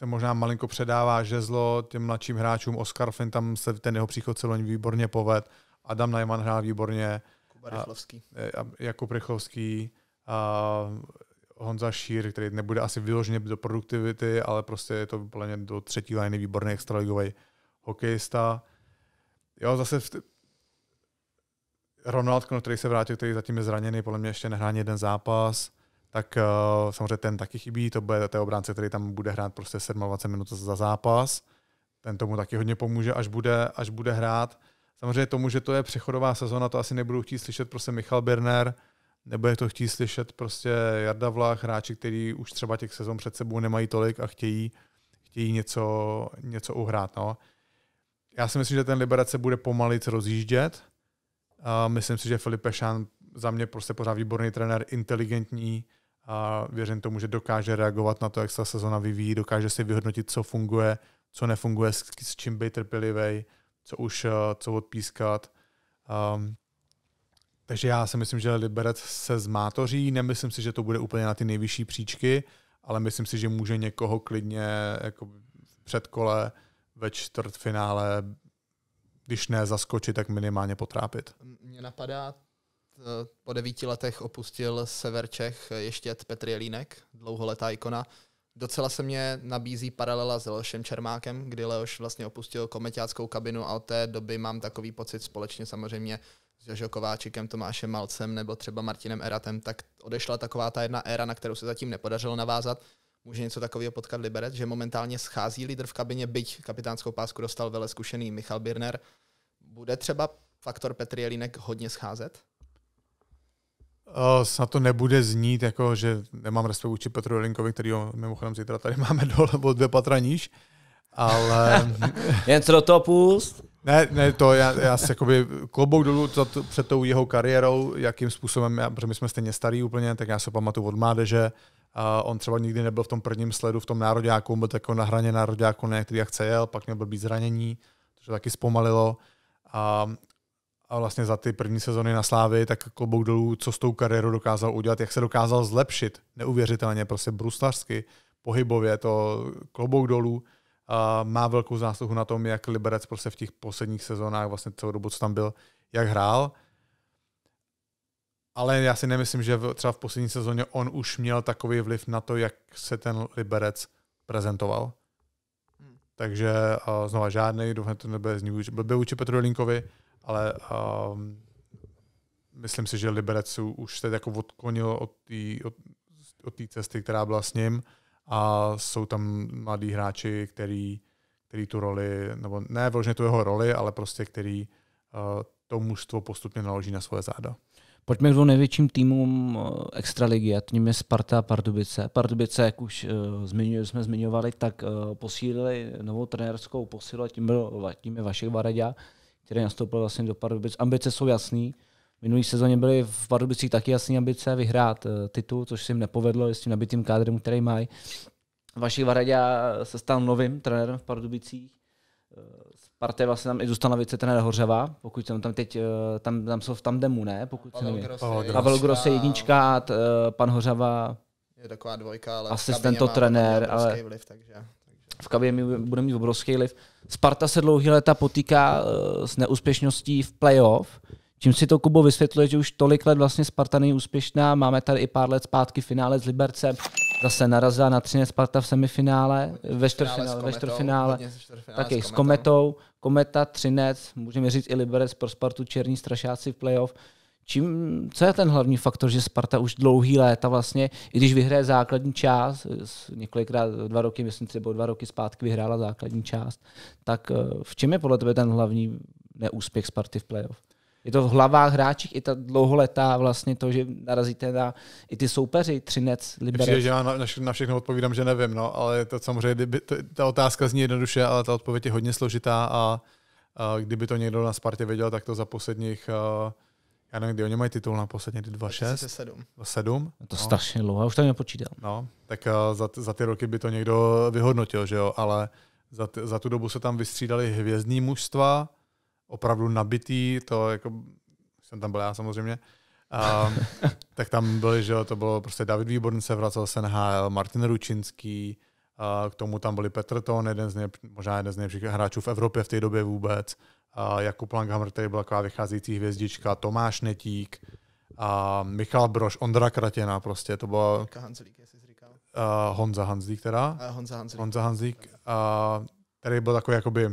se možná malinko předává žezlo těm mladším hráčům. Oscar Finn, tam se ten jeho příchod se výborně poved. Adam Najman hrál výborně. Kuba Rychlovský. A, e, a, Jakub Rychlovský. A, Honza Šír, který nebude asi vyloženě do produktivity, ale prostě je to plně do třetí liny výborný extraligový hokejista. Jo, zase v t- Ronald, který se vrátil, který zatím je zraněný, podle mě ještě nehrá jeden zápas tak uh, samozřejmě ten taky chybí, to bude té obránce, který tam bude hrát prostě 27 minut za zápas, ten tomu taky hodně pomůže, až bude, až bude hrát. Samozřejmě tomu, že to je přechodová sezona, to asi nebudou chtít slyšet prostě Michal Berner, je to chtít slyšet prostě Jarda Vlach, hráči, kteří už třeba těch sezon před sebou nemají tolik a chtějí, chtějí něco, něco uhrát. No. Já si myslím, že ten Liberace bude pomalit rozjíždět. Uh, myslím si, že Filip Šán za mě prostě pořád výborný trenér, inteligentní, a věřím tomu, že dokáže reagovat na to, jak se sezona vyvíjí, dokáže si vyhodnotit, co funguje, co nefunguje, s, s čím být trpělivý, co už eh, co odpískat. Um, takže já si myslím, že Liberec se zmátoří, nemyslím si, že to bude úplně na ty nejvyšší příčky, ale myslím si, že může někoho klidně jako v předkole ve čtvrtfinále, když ne zaskočit, tak minimálně potrápit. Mně napadá Eh, po devíti letech opustil sever Čech eh, ještě Petr Jelínek, dlouholetá ikona. Docela se mě nabízí paralela s Leošem Čermákem, kdy Leoš vlastně opustil kometáckou kabinu a od té doby mám takový pocit společně samozřejmě s Jožo Kováčikem, Tomášem Malcem nebo třeba Martinem Eratem, tak odešla taková ta jedna éra, na kterou se zatím nepodařilo navázat. Může něco takového potkat Liberec, že momentálně schází lídr v kabině, byť kapitánskou pásku dostal vele zkušený Michal Birner. Bude třeba faktor Petr Jelínek hodně scházet? Eh, snad to nebude znít, jako, že nemám respekt vůči Petru Jelinkovi, který ho mimochodem zítra tady máme dole, nebo dvě patra níž. Ale... Jen co do toho půst? Ne, ne, to já, já se jakoby klobouk dolů to, to, před tou jeho kariérou, jakým způsobem, já, protože my jsme stejně starý úplně, tak já se pamatuju od mládeže, Uh, on třeba nikdy nebyl v tom prvním sledu, v tom nároďáku, byl jako na hraně nároďáku který jak chce jel, pak měl být zranění, to taky zpomalilo. A, a vlastně za ty první sezony na Slávy, tak klobouk dolů, co s tou kariérou dokázal udělat, jak se dokázal zlepšit neuvěřitelně, prostě bruslařsky, pohybově, to klobouk dolů a má velkou zásluhu na tom, jak Liberec prostě v těch posledních sezónách, vlastně celou dobu, co tam byl, jak hrál. Ale já si nemyslím, že třeba v poslední sezóně on už měl takový vliv na to, jak se ten Liberec prezentoval. Hmm. Takže znova žádný, doufám, to nebude zní blbě vůči Petru Linkovi, ale um, myslím si, že Liberec už se jako odklonil od té od, od cesty, která byla s ním a jsou tam mladí hráči, který, který tu roli, nebo ne vložně tu jeho roli, ale prostě který uh, to mužstvo postupně naloží na svoje záda. Pojďme k dvou největším týmům eh, Extraligy, a tím je Sparta a Pardubice. Pardubice, jak už eh, zmiňuji, jsme zmiňovali, tak posílili novou trenérskou posilu, tím, byl, tím je Vašek Varadě který nastoupil vlastně do Pardubic. Ambice jsou jasný. Minulý sezóně byly v Pardubicích taky jasné ambice vyhrát eh, titul, což se jim nepovedlo s tím nabitým kádrem, který mají. Vaši Varadě se stal novým trenérem v Pardubicích. Eh, Sparta vlastně tam i zůstal na věce Hořava, pokud jsem tam teď, eh, tam, tam jsou v tandemu, ne? Pokud Pavel, Grosse, Pavel Grosse jednička, pan Hořava je taková dvojka, ale asistento trenér, ale vliv, takže v kavě bude mít obrovský liv. Sparta se dlouhý leta potýká eh, s neúspěšností v playoff, čím si to Kubo vysvětluje, že už tolik let vlastně Sparta není úspěšná. Máme tady i pár let zpátky finále s Libercem, zase narazila na 13 Sparta v semifinále, ve čtvrtfinále, ve čtvrtfinále, taky s Kometou, Kometa, Třinec, můžeme říct i Liberec pro Spartu, Černí strašáci v playoff. Čím, co je ten hlavní faktor, že Sparta už dlouhý léta vlastně, i když vyhraje základní část, několikrát dva roky, myslím třeba dva roky zpátky vyhrála základní část, tak eh, v čem je podle tebe ten hlavní neúspěch Sparty v playoff? Je to v hlavách hráčích i ta dlouholetá vlastně to, že narazíte na i ty soupeři, Třinec, Liberec. Přijde, že já na, na všechno odpovídám, že nevím, no, ale to samozřejmě, kdyby, to, ta otázka zní jednoduše, ale ta odpověď je hodně složitá a, a kdyby to někdo na Spartě věděl, tak to za posledních uh, já nevím, kdy oni mají titul na poslední 2-6. 2.6? 2.7. To no. strašně dlouho, už to počítal. No, tak eh, za, t- za ty roky by to někdo vyhodnotil, že jo, ale za, t- za tu dobu se tam vystřídali hvězdní mužstva, opravdu nabitý, to jako, jsem tam byl já samozřejmě, a, tak tam byly, že jo, to bylo prostě David Výborný se vracel se NHL, Martin Ručinský, a k tomu tam byli Petr Ton, jeden z nej, možná jeden z nejlepších hráčů v Evropě v té době vůbec, Jakub Langhammer, který byl taková vycházející hvězdička, Tomáš Netík, a Michal Broš, Ondra Kratěna prostě, to byla... Hanzlík, říkal. Uh, Honza Hanzlík teda. Uh, Honza Hanzlík. Honza Hanzlík, uh, který byl takový jakoby uh,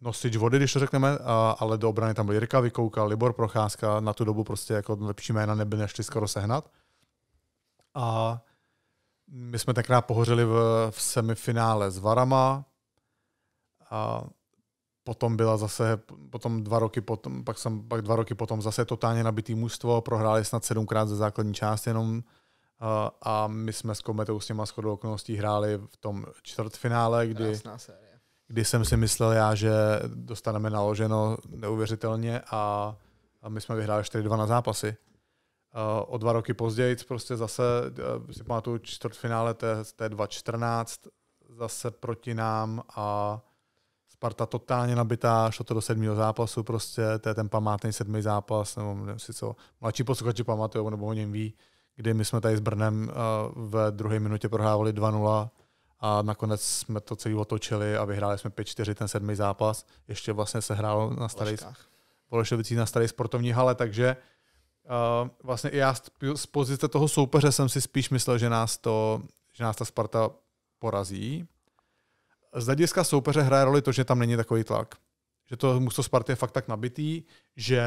nosič vody, když to řekneme, uh, ale do obrany tam byl Jirka Vykouka, Libor Procházka, na tu dobu prostě jako lepší jména nebyly nešli skoro sehnat. A my jsme tenkrát pohořili v, v semifinále s Varama, a potom byla zase, potom dva roky potom, pak, jsem, pak dva roky potom zase totálně nabitý mužstvo, prohráli snad sedmkrát ze základní část jenom a, a my jsme s Kometou s těma shodou okolností hráli v tom čtvrtfinále, kdy, kdy jsem si myslel já, že dostaneme naloženo neuvěřitelně a, a my jsme vyhráli 4-2 na zápasy. Uh, o dva roky později prostě zase, uh, si pamatuju čtvrtfinále té, té 2.14 zase proti nám a Sparta totálně nabitá, šlo to do sedmého zápasu, prostě to je ten památný sedmý zápas, nebo nevím si co, mladší posluchači pamatují, nebo o něm ví, kdy my jsme tady s Brnem eh, ve druhé minutě prohrávali 2-0 a nakonec jsme to celý otočili a vyhráli jsme 5-4 ten sedmý zápas. Ještě vlastně se hrálo na starý, Bolešovicí na staré sportovní hale, takže uh, vlastně i já z pozice toho soupeře jsem si spíš myslel, že nás, to, že nás ta Sparta porazí, z hlediska soupeře hraje roli to, že tam není takový tlak. Že to musto Sparty je fakt tak nabitý, že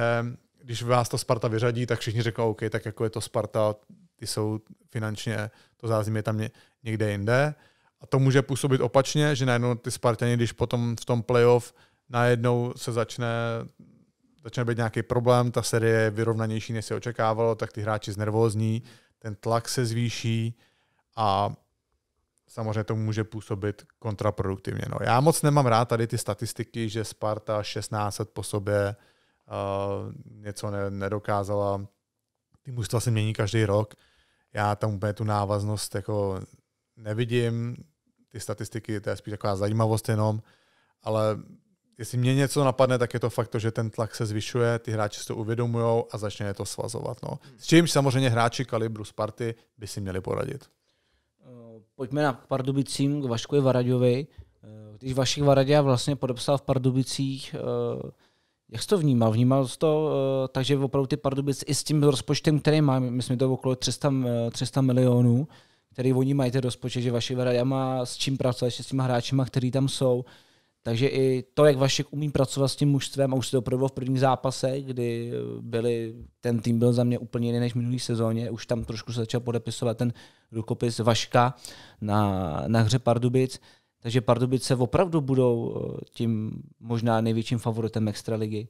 když vás to Sparta vyřadí, tak všichni řeknou, OK, tak jako je to Sparta, ty jsou finančně, to zázemí je tam někde jinde. A to může působit opačně, že najednou ty Spartani, když potom v tom playoff najednou se začne, začne být nějaký problém, ta série je vyrovnanější, než se očekávalo, tak ty hráči znervózní, ten tlak se zvýší a samozřejmě to může působit kontraproduktivně. No. Já moc nemám rád tady ty statistiky, že Sparta 16 po sobě uh, něco ne, nedokázala. Ty mužstva se mění každý rok. Já tam úplně tu návaznost jako nevidím. Ty statistiky, to je spíš taková zajímavost jenom, ale jestli mě něco napadne, tak je to fakt to, že ten tlak se zvyšuje, ty hráči si to uvědomují a začne je to svazovat. No. S čímž samozřejmě hráči kalibru Sparty by si měli poradit pojďme na Pardubicím, k Vaškovi Varaďovi. Eh, když Vašek Varadě vlastně podepsal v Pardubicích, eh, jak jsi to vnímal? Vnímal jsi to, eh, takže opravdu ty Pardubice i s tím rozpočtem, který má, myslím, to okolo 300, 300 milionů, který oni mají ten rozpočet, že Vašek Varadě má s čím pracovat, s těmi hráči, který tam jsou, takže i to, jak Vašek umí pracovat s tím mužstvem, a už se to v prvním zápase, kdy byli, ten tým byl za mě úplně jiný než minulý sezóně, už tam trošku se začal podepisovat ten rukopis Vaška na, na hře Pardubic, takže Pardubice opravdu budou eh, tím možná největším favoritem Extraligy.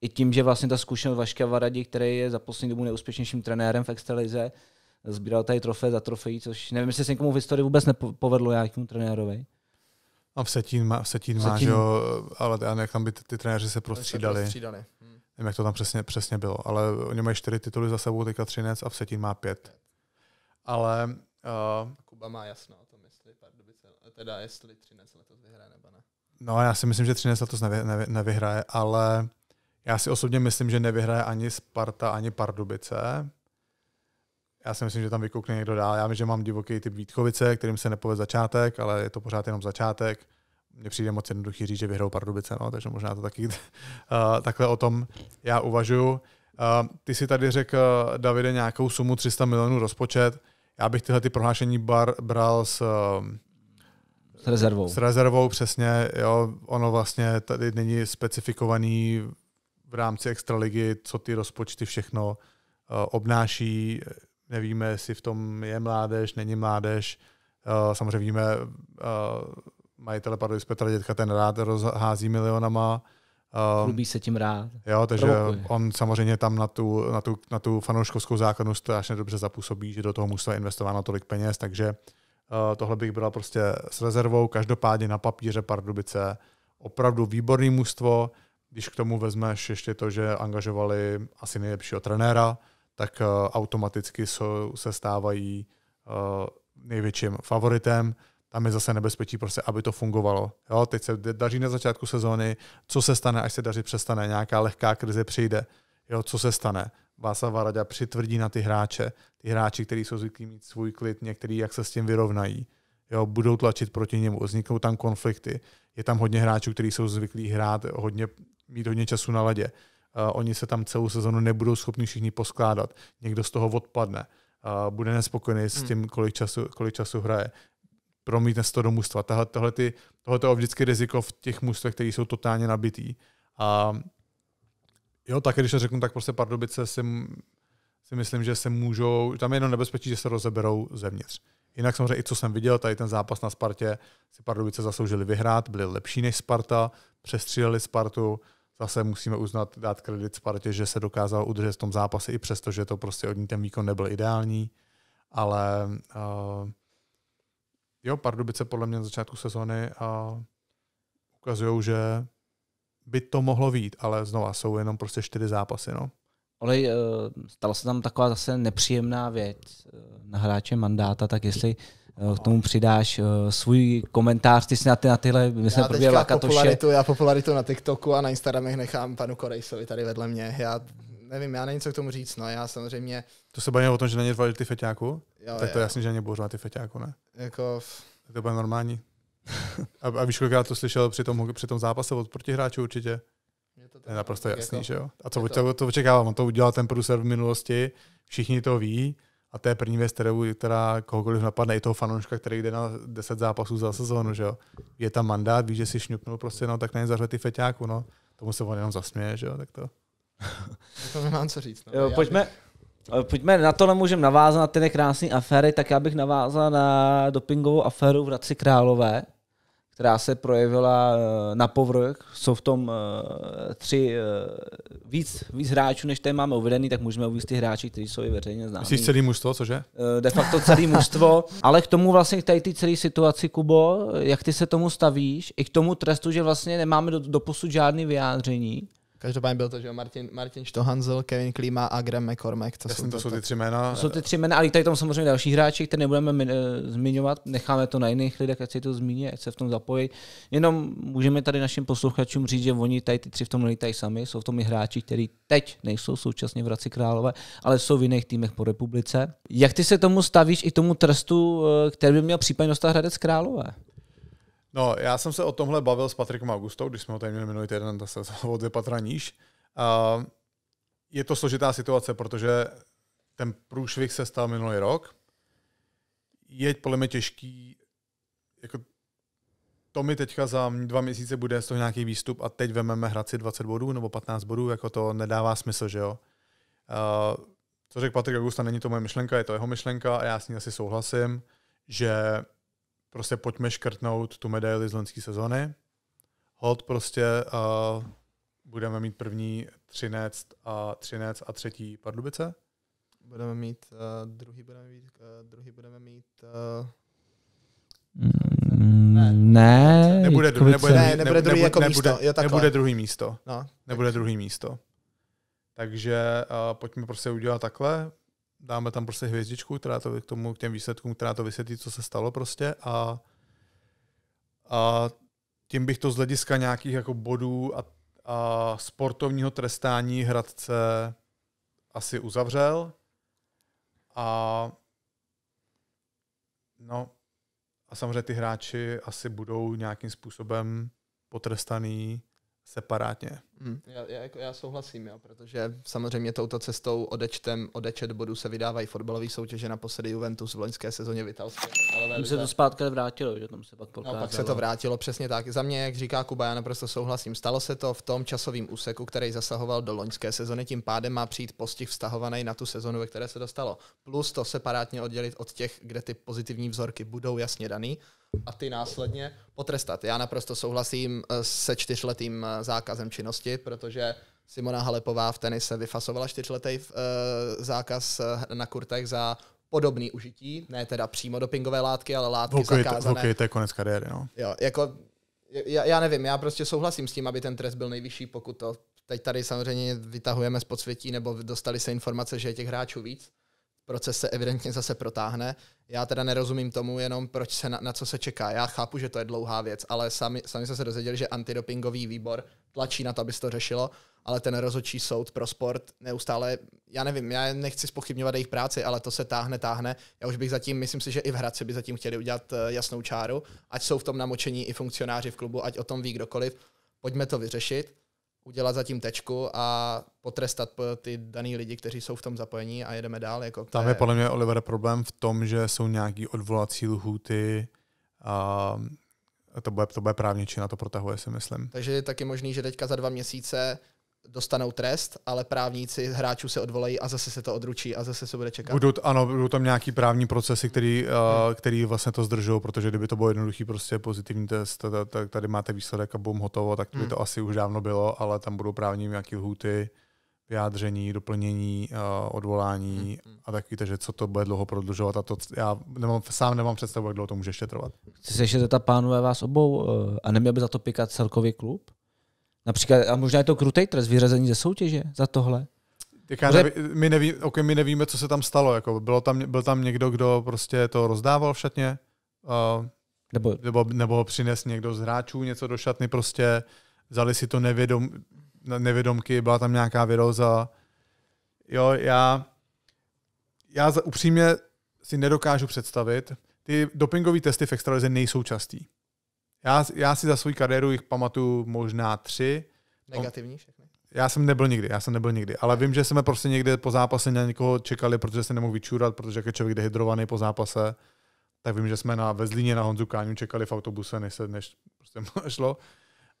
I tím, že vlastně ta zkušenost Vaška Varadi, který je za poslední dobu nejúspěšnějším trenérem v Extralize, eh, sbíral tady trofé za trofejí, což nevím, jestli se někomu v historii vůbec nepovedlo nějakému trenérovi. A Vsetín má, Vsetín má že jo, ale já tam by ty, ty trenéři se prostřídali. Se Hmm. Nevím, jak to tam přesně, přesně bylo, ale oni mají čtyři tituly za sebou, teďka Třinec a Vsetín má pět. Ale... Uh, Kuba má jasno o tom, jestli Pardubice, teda jestli Třinec letos vyhraje nebo ne. No já si myslím, že Třinec letos nevy, nevy, nevyhraje, ale já si osobně myslím, že nevyhraje ani Sparta, ani Pardubice. Já si myslím, že tam vykoukne někdo dál. Já vím, že mám divoký typ Vítkovice, kterým se nepovede začátek, ale je to pořád jenom začátek. Mně přijde moc jednoduchý říct, že vyhrou Pardubice, no, takže možná to taky uh, takhle o tom já uvažuju. Uh, ty si tady řekl, Davide, nějakou sumu 300 milionů rozpočet. Já bych tyhle ty prohlášení bar, bral s um, s rezervou. S rezervou, přesně. Jo, ono vlastně tady není specifikovaný v rámci extraligy, co ty rozpočty všechno uh, obnáší, nevíme, jestli v tom je mládež, není mládež. Eh, samozřejmě víme, uh, majitele Pardubic Petra Dětka ten rád rozhází milionama. Eh, Hlubí se tím rád. Jo, takže Provokuje. on samozřejmě tam na tu, na tu, na tu fanouškovskou základnu strašně dobře zapůsobí, že do toho muselo investováno tolik peněz, takže tohle bych byla prostě s rezervou. Každopádně na papíře Pardubice opravdu výborný mužstvo, když k tomu vezmeš ještě to, že angažovali asi nejlepšího trenéra, tak eh, automaticky jsou, se stávají eh, největším favoritem. Tam je zase nebezpečí, prostě, aby to fungovalo. Jo, teď se daří na začátku sezóny, co se stane, až se daří přestane, nějaká lehká krize přijde. Jo, co se stane? Václav Varada přitvrdí na ty hráče, ty hráči, kteří jsou zvyklí mít svůj klid, některý, jak se s tím vyrovnají. Jo, budou tlačit proti němu, vzniknou tam konflikty. Je tam hodně hráčů, kteří jsou zvyklí hrát, hodně, mít hodně času na ledě. Eh, oni se tam celou sezonu nebudou schopni všichni poskládat. Někdo z toho odpadne, eh, bude nespokojený hmm. s tím, kolik času, kolik času hraje. Promítne se to do mužstva. Tohle, tohle, ty, tohle je vždycky riziko v těch mužstvech, které jsou totálně nabitý. A jo, tak když to řeknu, tak prostě Pardubice si, si myslím, že se můžou, tam je jenom nebezpečí, že se rozeberou zevnitř. Jinak samozřejmě i co jsem viděl, tady ten zápas na Spartě si Pardubice zasloužili vyhrát, byli lepší než Sparta, přestříleli Spartu, zase musíme uznat, dát kredit Spartě, že se dokázal udržet v tom zápase i přesto, že to prostě od ní ten výkon nebyl ideální, ale uh, jo, Pardubice podle mě na začátku sezóny uh, eh, ukazují, že by to mohlo být, ale znova jsou jenom prostě čtyři zápasy, no. Ale eh, stala se tam taková zase nepříjemná věc na hráče mandáta, tak jestli Eh, k tomu přidáš eh, svůj komentář, ty si na, ty, na tyhle, my jsme proběhli popularitu, Já popularitu na TikToku a na Instagramech nechám panu Korejsovi tady vedle mě. Já nevím, já nevím, co k tomu říct, no, já samozřejmě... To se bavíme o tom, že na ně ty feťáku? Jo, tak to je jasný, že na ně budou ty feťáku, ne? Jako... To bude normální. a, a víš, kolikrát to slyšel při tom, při tom zápase od protihráčů určitě? Je to, to je naprosto jasný, jako, že jo? A co to, to očekávám? On to udělal ten průser v minulosti, všichni to ví, a to je první věc, kterou, která kohokoliv napadne, i toho fanouška, který jde na 10 zápasů za sezónu, že jo. Je tam mandát, víš, že si šňupnul prostě, no, tak nejen zařve ty feťáku, no. Tomu se on jenom zasměje, že jo, tak to. to mám co říct. No. Jo, pojďme, eh, pojďme, na to nemůžeme navázat, na ty krásné aféry, tak já bych navázal na dopingovou aféru v Radci Králové, která se projevila eh, na povrch. Jsou v tom eh, tři eh, víc, víc hráčů, než té máme uvedený, tak můžeme uvést ty hráči, kteří jsou i veřejně známí. Myslíš celý mužstvo, cože? De facto celý mužstvo. Ale k tomu vlastně k tady ty celé situaci, Kubo, jak ty se tomu stavíš, i k tomu trestu, že vlastně nemáme do, posud žádný vyjádření. Každopádně byl to, že Martin, Martin Štohanzel, Kevin Klima a Graham McCormack. To Jasně, jsou to, jsou ty tři jména. To jsou ty tři jména, ale tady tam samozřejmě další hráči, které nebudeme min, eh, zmiňovat, necháme to na jiných lidech, ať se to zmíní, ať se v tom zapojí. Jenom můžeme tady našim posluchačům říct, že oni tady ty tři v tom lítají sami, jsou v tom i hráči, kteří teď nejsou současně v Raci Králové, ale jsou v jiných týmech po republice. Jak ty se tomu stavíš i tomu trestu, eh, který by měl případně dostat Hradec Králové? No, já jsem se o tomhle bavil s Patrikem Augustou, když jsme ho tady měli minulý týden, zase o dvě patra níž. je to složitá situace, protože ten průšvih se stal minulý rok. Je podle mě těžký, jako to mi teďka za dva měsíce bude z toho nějaký výstup a teď vememe Hradci 20 bodů nebo 15 bodů, jako to nedává smysl, že jo. Uh, co řekl Patrik Augusta, není to moje myšlenka, je to jeho myšlenka a já s ní asi souhlasím, že prostě pojďme škrtnout tu medaili z loňské sezony. Hold prostě uh, budeme mít první 13 a 13 a třetí Pardubice. Budeme mít uh, druhý budeme mít uh, druhý budeme mít uh, ne. ne, nebude, druhý, nebude, ne, nebude, druhý nebude jako nebude, místo. Jo, nebude druhý místo. No, nebude tak. druhý místo. Takže uh, pojďme prostě udělat takhle dáme tam prostě hvězdičku, která to k tomu, k těm výsledkům, která to vysvětlí, co se stalo prostě a, a tím bych to z hlediska nějakých jako bodů a, a sportovního trestání Hradce asi uzavřel a no a samozřejmě ty hráči asi budou nějakým způsobem potrestaný separátně. Hmm. Já, já, jako, já souhlasím, jo, protože samozřejmě touto cestou odečtem, odečet bodů se vydávají fotbalové soutěže na posledy Juventus v loňské sezóně v Italské. Ale se to zpátky vrátilo, že tam se pak No, pak se to vrátilo, přesně tak. Za mě, jak říká Kuba, já naprosto souhlasím. Stalo se to v tom časovém úseku, který zasahoval do loňské sezony, tím pádem má přijít postih vztahovaný na tu sezonu, ve které se dostalo. Plus to separátně oddělit od těch, kde ty pozitivní vzorky budou jasně daný a ty následně potrestat. Já naprosto souhlasím eh, se čtyřletým eh, zákazem činnosti, protože Simona Halepová v tenise vyfasovala čtyřletý eh, zákaz na kurtech za podobný užití, ne teda přímo dopingové látky, ale látky hokej, zakázané. Hokej, to je konec kariéry, no. Jo, jako, já, já nevím, já prostě souhlasím s tím, aby ten trest byl nejvyšší, pokud to teď tady samozřejmě vytahujeme z podsvětí, nebo dostali se informace, že je těch hráčů víc, proces se evidentně zase protáhne. Já teda nerozumím tomu jenom, proč se na, na co se čeká. Já chápu, že to je dlouhá věc, ale sami, sami jsme se dozvěděli, že antidopingový výbor tlačí na to, aby se to řešilo, ale ten rozhodčí soud pro sport neustále, já nevím, já nechci spochybňovat jejich práci, ale to se táhne, táhne. Já už bych zatím, myslím si, že i v Hradci by zatím chtěli udělat eh, jasnou čáru, ať jsou v tom namočení i funkcionáři v klubu, ať o tom ví kdokoliv. Pojďme to vyřešit udělat zatím tečku a potrestat ty daný lidi, kteří jsou v tom zapojení a jedeme dál. Jako Tam je podle mě, Oliver, problém v tom, že jsou nějaký odvolací lhuty a to bude, to bude právně čina, to protahuje si myslím. Takže je taky možný, že teďka za dva měsíce dostanou trest, ale právníci hráčů se odvolají a zase se to odručí a zase se bude čekat. Budou, ano, budou tam nějaký právní procesy, který, uh, který vlastně to zdržou, protože kdyby to bylo jednoduchý prostě pozitivní test, tak tady máte výsledek a bum, hotovo, tak by hmm. to asi už dávno bylo, ale tam budou právní nějaké lhuty, vyjádření, doplnění, uh, odvolání hmm, hmm a taky, takže co to bude dlouho prodlužovat a to já nemám, sám nemám představu, jak dlouho to může ještě trvat. Chci se ještě zeptat pánové vás obou, uh, a neměl by za to pikat celkově klub? Například, a možná je to krutej trest, vyřazení ze soutěže za tohle. Tak já neví, my, neví, okay, my nevíme, co se tam stalo. Jako bylo tam, byl tam někdo, kdo prostě to rozdával v šatně? Uh, nebo, nebo, nebo přines někdo z hráčů něco do šatny prostě, vzali si to nevědom, nevědomky, byla tam nějaká viroza. Jo, já, já upřímně si nedokážu představit. Ty dopingové testy v extralize nejsou častý. Já, já si za svou kariéru jich pamatuju možná tři. Negativní všechny? Já jsem nebyl nikdy, já jsem nebyl nikdy, ale vím, že jsme prostě někde po zápase na někoho čekali, protože se nemohl vyčůrat, protože jak je člověk dehydrovaný po zápase, tak vím, že jsme na Vezlíně na Honzu Káňu čekali v autobuse, než, se, než prostě šlo.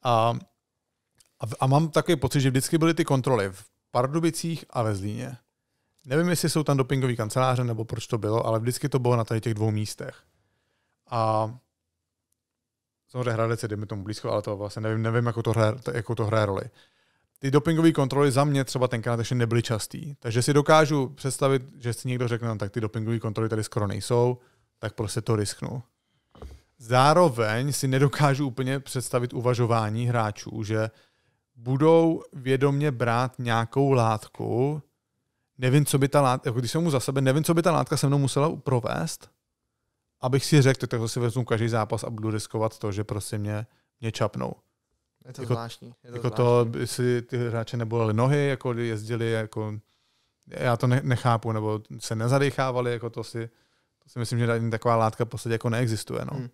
A, a, a mám takový pocit, že vždycky byly ty kontroly v Pardubicích a ve Zlíně. Nevím, jestli jsou tam dopingové kanceláře nebo proč to bylo, ale vždycky to bylo na tady těch dvou místech. A samozřejmě Hradec je, tomu blízko, ale to vlastně nevím, nevím jakou to hraje, jakou to hraje roli. Ty dopingové kontroly za mě třeba tenkrát ještě nebyly častý. Takže si dokážu představit, že si někdo řekne, no, tak ty dopingové kontroly tady skoro nejsou, tak prostě to risknu. Zároveň si nedokážu úplně představit uvažování hráčů, že budou vědomě brát nějakou látku, nevím, co by ta látka, jako když jsem mu za sebe, nevím, co by ta látka se mnou musela provést, abych si řekl, tak to si vezmu každý zápas a budu riskovat to, že prostě mě, mě čapnou. Je to jako, zvláštní. Je to jako zvláštní. to, si ty hráče nebolely nohy, jako jezdili, jako já to nechápu, nebo se nezadechávali, jako to si, to si myslím, že taková látka v podstatě jako neexistuje. No. Hmm.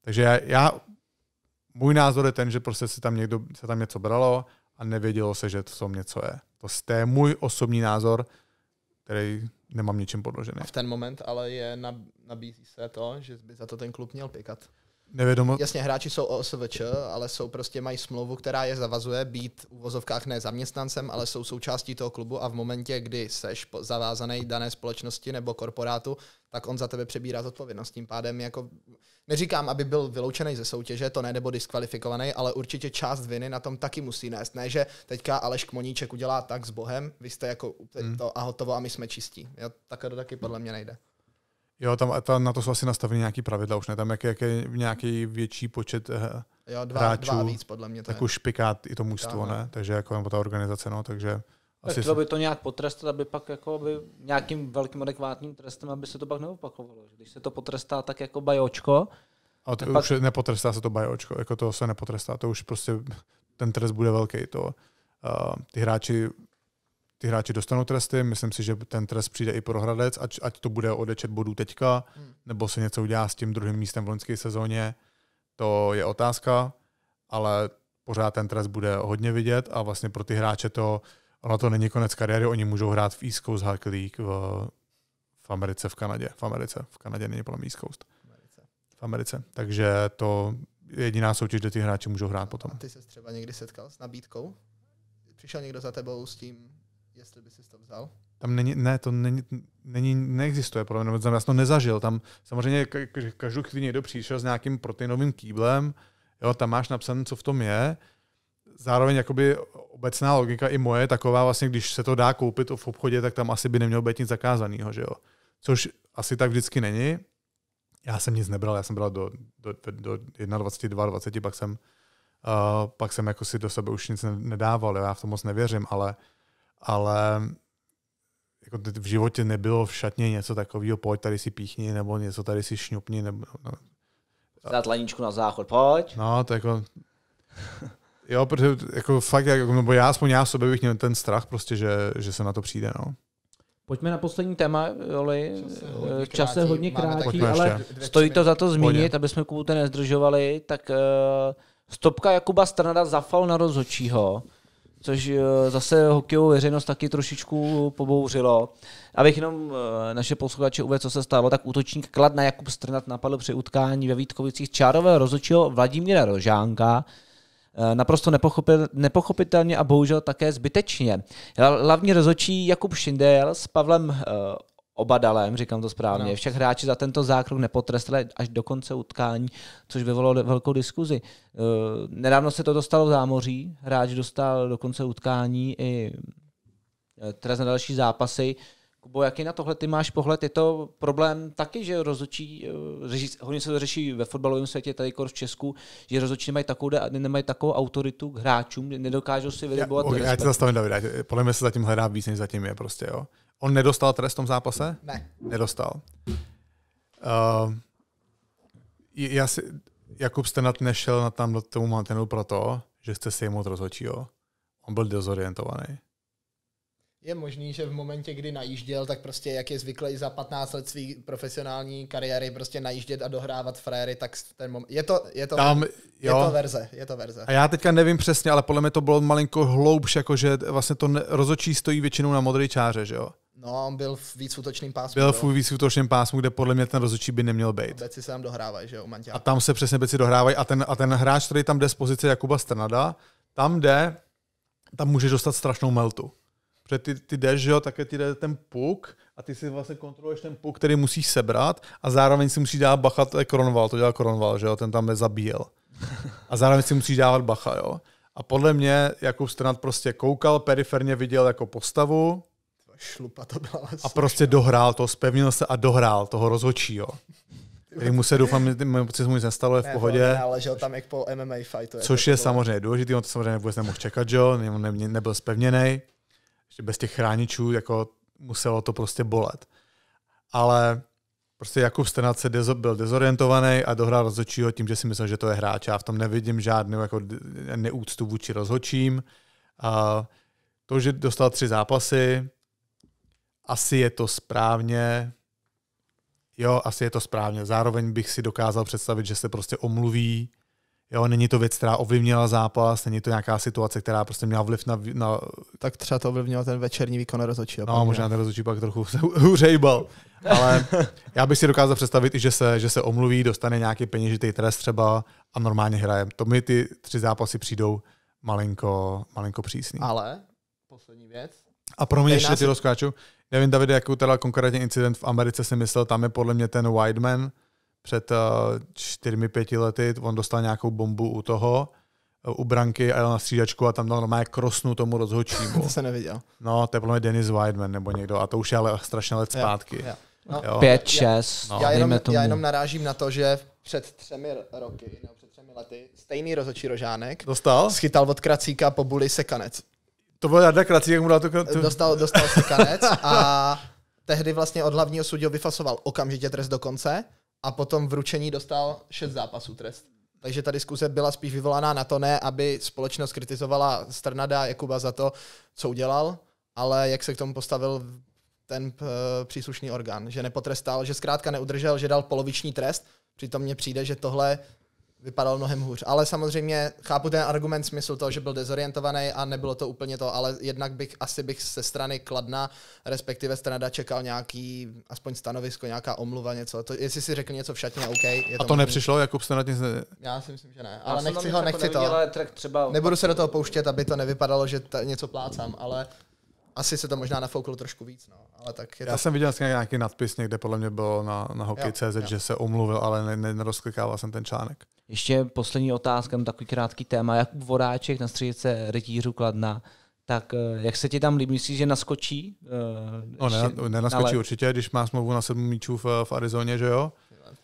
Takže já, já, můj názor je ten, že prostě si tam někdo, se tam něco bralo a nevědělo se, že to něco je. To je můj osobní názor, který nemám něčem podložený. A v ten moment ale je nabízí se to, že by za to ten klub měl pikat. Nevědomo. Jasně, hráči jsou OSVČ, ale jsou prostě mají smlouvu, která je zavazuje být v uvozovkách ne zaměstnancem, ale jsou součástí toho klubu a v momentě, kdy seš zavázaný dané společnosti nebo korporátu, tak on za tebe přebírá zodpovědnost. Tím pádem jako Neříkám, aby byl vyloučený ze soutěže, to ne, nebo diskvalifikovaný, ale určitě část viny na tom taky musí nést. Ne, že teďka Aleš Kmoníček udělá tak s Bohem, vy jste jako hmm. to a hotovo a my jsme čistí. Jo, takhle to taky podle mě nejde. Jo, tam, ta, na to jsou asi nastaveny nějaké pravidla, už ne? Tam jak, jak je nějaký větší počet uh, jo, dva, hráčů, dva víc, podle mě, tak je. už piká i to mužstvo, no. ne? Takže jako ta organizace, no, takže asi tak to by to nějak potrestat, aby pak jako by nějakým velkým adekvátním trestem, aby se to pak neopakovalo. Když se to potrestá tak jako bajočko, a to pak... už nepotrestá se to bajočko, jako to se nepotrestá, to už prostě ten trest bude velký. To, uh, ty hráči ty hráči dostanou tresty, myslím si, že ten trest přijde i pro Hradec, ať, ať to bude odečet bodů teďka, hmm. nebo se něco udělá s tím druhým místem v loňské sezóně, to je otázka, ale pořád ten trest bude hodně vidět a vlastně pro ty hráče to uh, Ono to není konec kariéry, oni můžou hrát v East Coast Hockey League v, v Americe, v Kanadě. V Americe, v Kanadě není podle East Coast. Americe. V Americe. Takže to je jediná soutěž, kde ty hráči můžou hrát potom. A ty se třeba někdy setkal s nabídkou? Přišel někdo za tebou s tím, jestli by si to vzal? Tam není, ne, to není, není neexistuje, podle mě, já jsem to nezažil. Tam samozřejmě každou chvíli někdo přišel s nějakým proteinovým kýblem, jo, tam máš napsané, co v tom je, zároveň jakoby obecná logika i moje taková, vlastně když se to dá koupit v obchodě, tak tam asi by nemělo být nic zakázaného, že jo. Což asi tak vždycky není. Já jsem nic nebral, já jsem bral do, do, do 21, 22, 20, pak jsem, uh, pak jsem jako si do sebe už nic nedával, jo? já v tom moc nevěřím, ale, ale jako v životě nebylo v šatně něco takového, pojď tady si píchni, nebo něco tady si šňupni, nebo... No. no. Dát laničku na záchod, pojď. No, to jako... Jo, protože jako fakt, jako, nebo já aspoň já sobě bych měl ten strach prostě, že, že se na to přijde, no. Pojďme na poslední téma, Joli. Čas je eh, hodně krátký, ale stojí to za to zmínit, aby jsme Kubuty nezdržovali. Tak uh, stopka Jakuba Strnada zafal na rozhodčího, což uh, zase hokejovou veřejnost taky trošičku pobouřilo. Abych jenom uh, naše posluchače uvedl, co se stalo, tak útočník Kladna Jakub Strnad napadl při utkání ve Vítkovicích čárového rozhodčího Vladimíra Rožánka, Eh, naprosto nepochopitelně a bohužel také zbytečně. Hlavní rozočí Jakub Šindel s Pavlem eh, Obadalem, říkám to správně. Však hráči za tento zákrok nepotrestali až do konce utkání, což vyvolalo velkou diskuzi. Eh, nedávno se to dostalo v zámoří, hráč dostal do konce utkání i trest na další zápasy. Kubo, jaký na tohle ty máš pohled? Je to problém taky, že rozočí, eh, hodně se to řeší ve fotbalovém světě, tady v Česku, že rozočí nemají takovou, nemají takovou autoritu k hráčům, nedokážou si vyrobovat. Já, okay, já ti zastavím, Davida. Podle mě se zatím hledá víc, než zatím je. Prostě, jo? On nedostal trest v tom zápase? Ne. Nedostal. Uh, já si, Jakub Stenat nešel na tam do tomu mantenu proto, že chce si jemu rozhodčího. On byl dezorientovaný je možný, že v momentě, kdy najížděl, tak prostě jak je zvyklý za 15 let své profesionální kariéry prostě najíždět a dohrávat fréry, tak ten moment... Je to, je to, Tam, je to verze, je to verze. A já teďka nevím přesně, ale podle mě to bylo malinko hloubš, jakože vlastně to rozočí stojí většinou na modré čáře, že jo? No, on byl v víc útočným pásmu. Byl v víc útočným pásmu, kde podle mě ten rozhodčí by neměl být. A beci se tam dohrávají, že jo, Manťáku. A tam se přesně beci dohrávají a ten, a ten hráč, který tam jde z pozice Jakuba Strnada, tam jde, tam může dostat strašnou meltu. Protože ty, ty jdeš, že jo, také ty jde ten puk a ty si vlastně kontroluješ ten puk, který musíš sebrat a zároveň si musíš dát bacha, to je Kronval, to dělal Kronval, že jo, ten tam nezabíjel. A zároveň si musíš dávat bacha, jo. A podle mě Jakub Strnad prostě koukal, periferně viděl jako postavu. Šlupa to byla vlastně. A prostě dohrál to, spevnil se a dohrál toho rozhodčího. Který mu se doufám, co se mu nic nestalo, je v pohodě. Ne, ale že tam jak po MMA fightu. Což jako je, je samozřejmě důležitý, on to samozřejmě vůbec nemohl čekat, že jo, ne, ne, nebyl spevněný že prostě bez těch chráničů jako muselo to prostě bolet. Ale prostě Jakub Strnad se dezo, byl dezorientovaný a dohrál rozhodčího tím, že si myslel, že to je hráč. Já v tom nevidím žádnou jako neúctu vůči rozhodčím. A to, že dostal tři zápasy, asi je to správně. Jo, asi je to správně. Zároveň bych si dokázal představit, že se prostě omluví Jo, není to věc, která ovlivnila zápas, není to nějaká situace, která prostě měla vliv na... na... Tak třeba to ovlivnila ten večerní výkon rozhodčího. No, možná ten rozhodčí pak trochu se hůřejbal. Ale já bych si dokázal představit, že se, že se omluví, dostane nějaký peněžitý trest třeba a normálně hraje. To mi ty tři zápasy přijdou malinko, malinko přísný. Ale, poslední věc. A pro mě ještě si... ty rozkáču. Nevím, David, jakou teda konkrétně incident v Americe si myslel, tam je podle mě ten Wideman, před eh, čtyřmi, pěti lety, on dostal nějakou bombu u toho, eh, u branky a jel na střídačku a tam dal normálně krosnu tomu rozhodčímu. to se neviděl. No, to je podle mě Dennis Weidman nebo někdo a to už je ale strašně let zpátky. Jo, No, no jo. Pět, šest, no. já, jenom, tomu. já jenom narážím na to, že před třemi roky, nebo před třemi lety, stejný rozhodčí Rožánek dostal? schytal od Kracíka po buli sekanec. To byl Jarda Kracík, jak mu dal to... to... Eh, dostal, dostal sekanec a tehdy vlastně od hlavního soudního vyfasoval okamžitě trest do konce a potom v ručení dostal šest zápasů trest. Takže ta diskuse byla spíš vyvolaná na to ne, aby společnost kritizovala Strnada Jakuba za to, co udělal, ale jak se k tomu postavil ten eh, příslušný orgán, že nepotrestal, že zkrátka neudržel, že dal poloviční trest. Přitom mně přijde, že tohle vypadal mnohem hůř. Ale samozřejmě chápu ten argument smysl toho, že byl dezorientovaný a nebylo to úplně to, ale jednak bych asi bych se strany Kladna, respektive strana čekal nějaký, aspoň stanovisko, nějaká omluva, něco. To, jestli si řekl něco v šatně, OK. Je to a to možný. nepřišlo, jako Strada nic ne... Já si myslím, že ne. Ale nechci ho, nechci to. třeba... Nebudu se do toho pouštět, aby to nevypadalo, že ta, něco plácám, ale asi se to možná nafouklo trošku víc. No. Ale tak je Já to... jsem viděl vlastně nějaký nadpis někde, podle mě bylo na, na Hokej.cz, jo, jo. že se omluvil, ale ne, nerozklikával jsem ten článek. Ještě poslední otázka, no, takový krátký téma. Jak Voráček na středice rytířů Kladna, tak eh, jak se ti tam líbí? Myslíš, že naskočí? Eh, no, ne, nenaskočí na určitě, když má smlouvu na sedm míčů v, v Arizoně, že jo?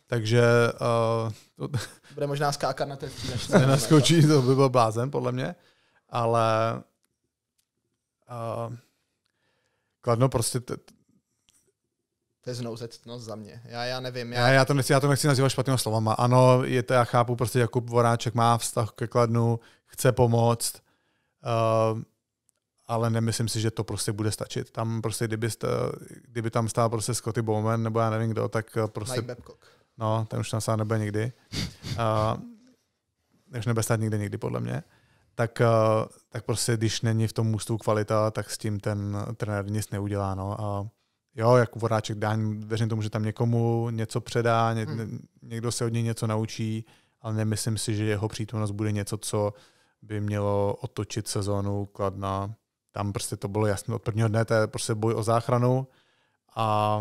Takže... Uh, to... Bude možná skákat na té Nenaskočí, to by byl blázen, podle mě. Ale... Uh, Kladno prostě... T- to je znouzectnost za mě. Já, já nevím. Já... Já, já, to nechci, já to nechci nazývat špatnými slovama. Ano, je to, já chápu, prostě Jakub Voráček má vztah ke Kladnu, chce pomoct, uh, ale nemyslím si, že to prostě bude stačit. Tam prostě, kdyby, jste, kdyby tam stál prostě Scotty Bowman, nebo já nevím kdo, tak eh, prostě... Mike Babcock. No, ten už tam stát nebude nikdy. Uh, už nebude stát nikdy nikdy, podle mě tak, eh, tak prostě když není v tom můstu kvalita, tak s tím ten trenér nic neudělá. No. A jo, jak voráček dá, věřím tomu, že tam někomu něco předá, ně, hmm. někdo se od něj něco naučí, ale nemyslím si, že jeho přítomnost bude něco, co by mělo otočit sezónu Kladna. Tam prostě to bylo jasné od prvního dne, to je prostě boj o záchranu a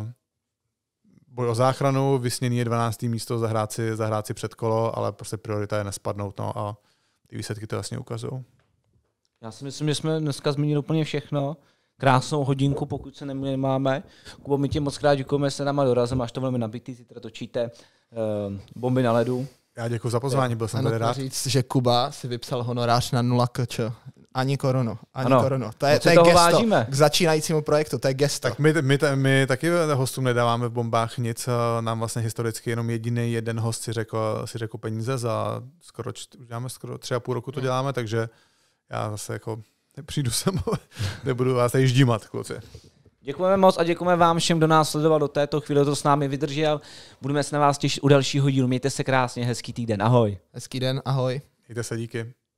boj o záchranu, vysněný je 12. místo, zahrát si, zahrát si před kolo, ale prostě priorita je nespadnout. No a ty výsledky to jasně ukazují. Já si myslím, že jsme dneska zmínili úplně všechno. Krásnou hodinku, pokud se nemáme. Kubo, my tě moc krát děkujeme, se nám dorazem, až to velmi nabitý, zítra točíte uh, bomby na ledu. Já děkuji za pozvání, byl jsem tady rád. říct, že Kuba si vypsal honorář na 0 kč. Ani korunu. ani ano. korunu. To je, to je gesto vážíme. k začínajícímu projektu, to je gesto. Tak my, my, my taky eh, hostům nedáváme v bombách nic, eh, nám vlastně historicky jenom jediný jeden host si řekl, si řekl peníze za skoro, už děláme skoro tři a půl roku to děláme, takže já zase jako nepřijdu sem, nebudu vás tady ždímat, kluci. Děkujeme moc a děkujeme vám všem, kdo nás sledoval do této chvíle, to s námi vydržel. Budeme se na vás těšit u dalšího dílu. Mějte se krásně, hezký týden, ahoj. Hezký den, ahoj. Mějte se, díky.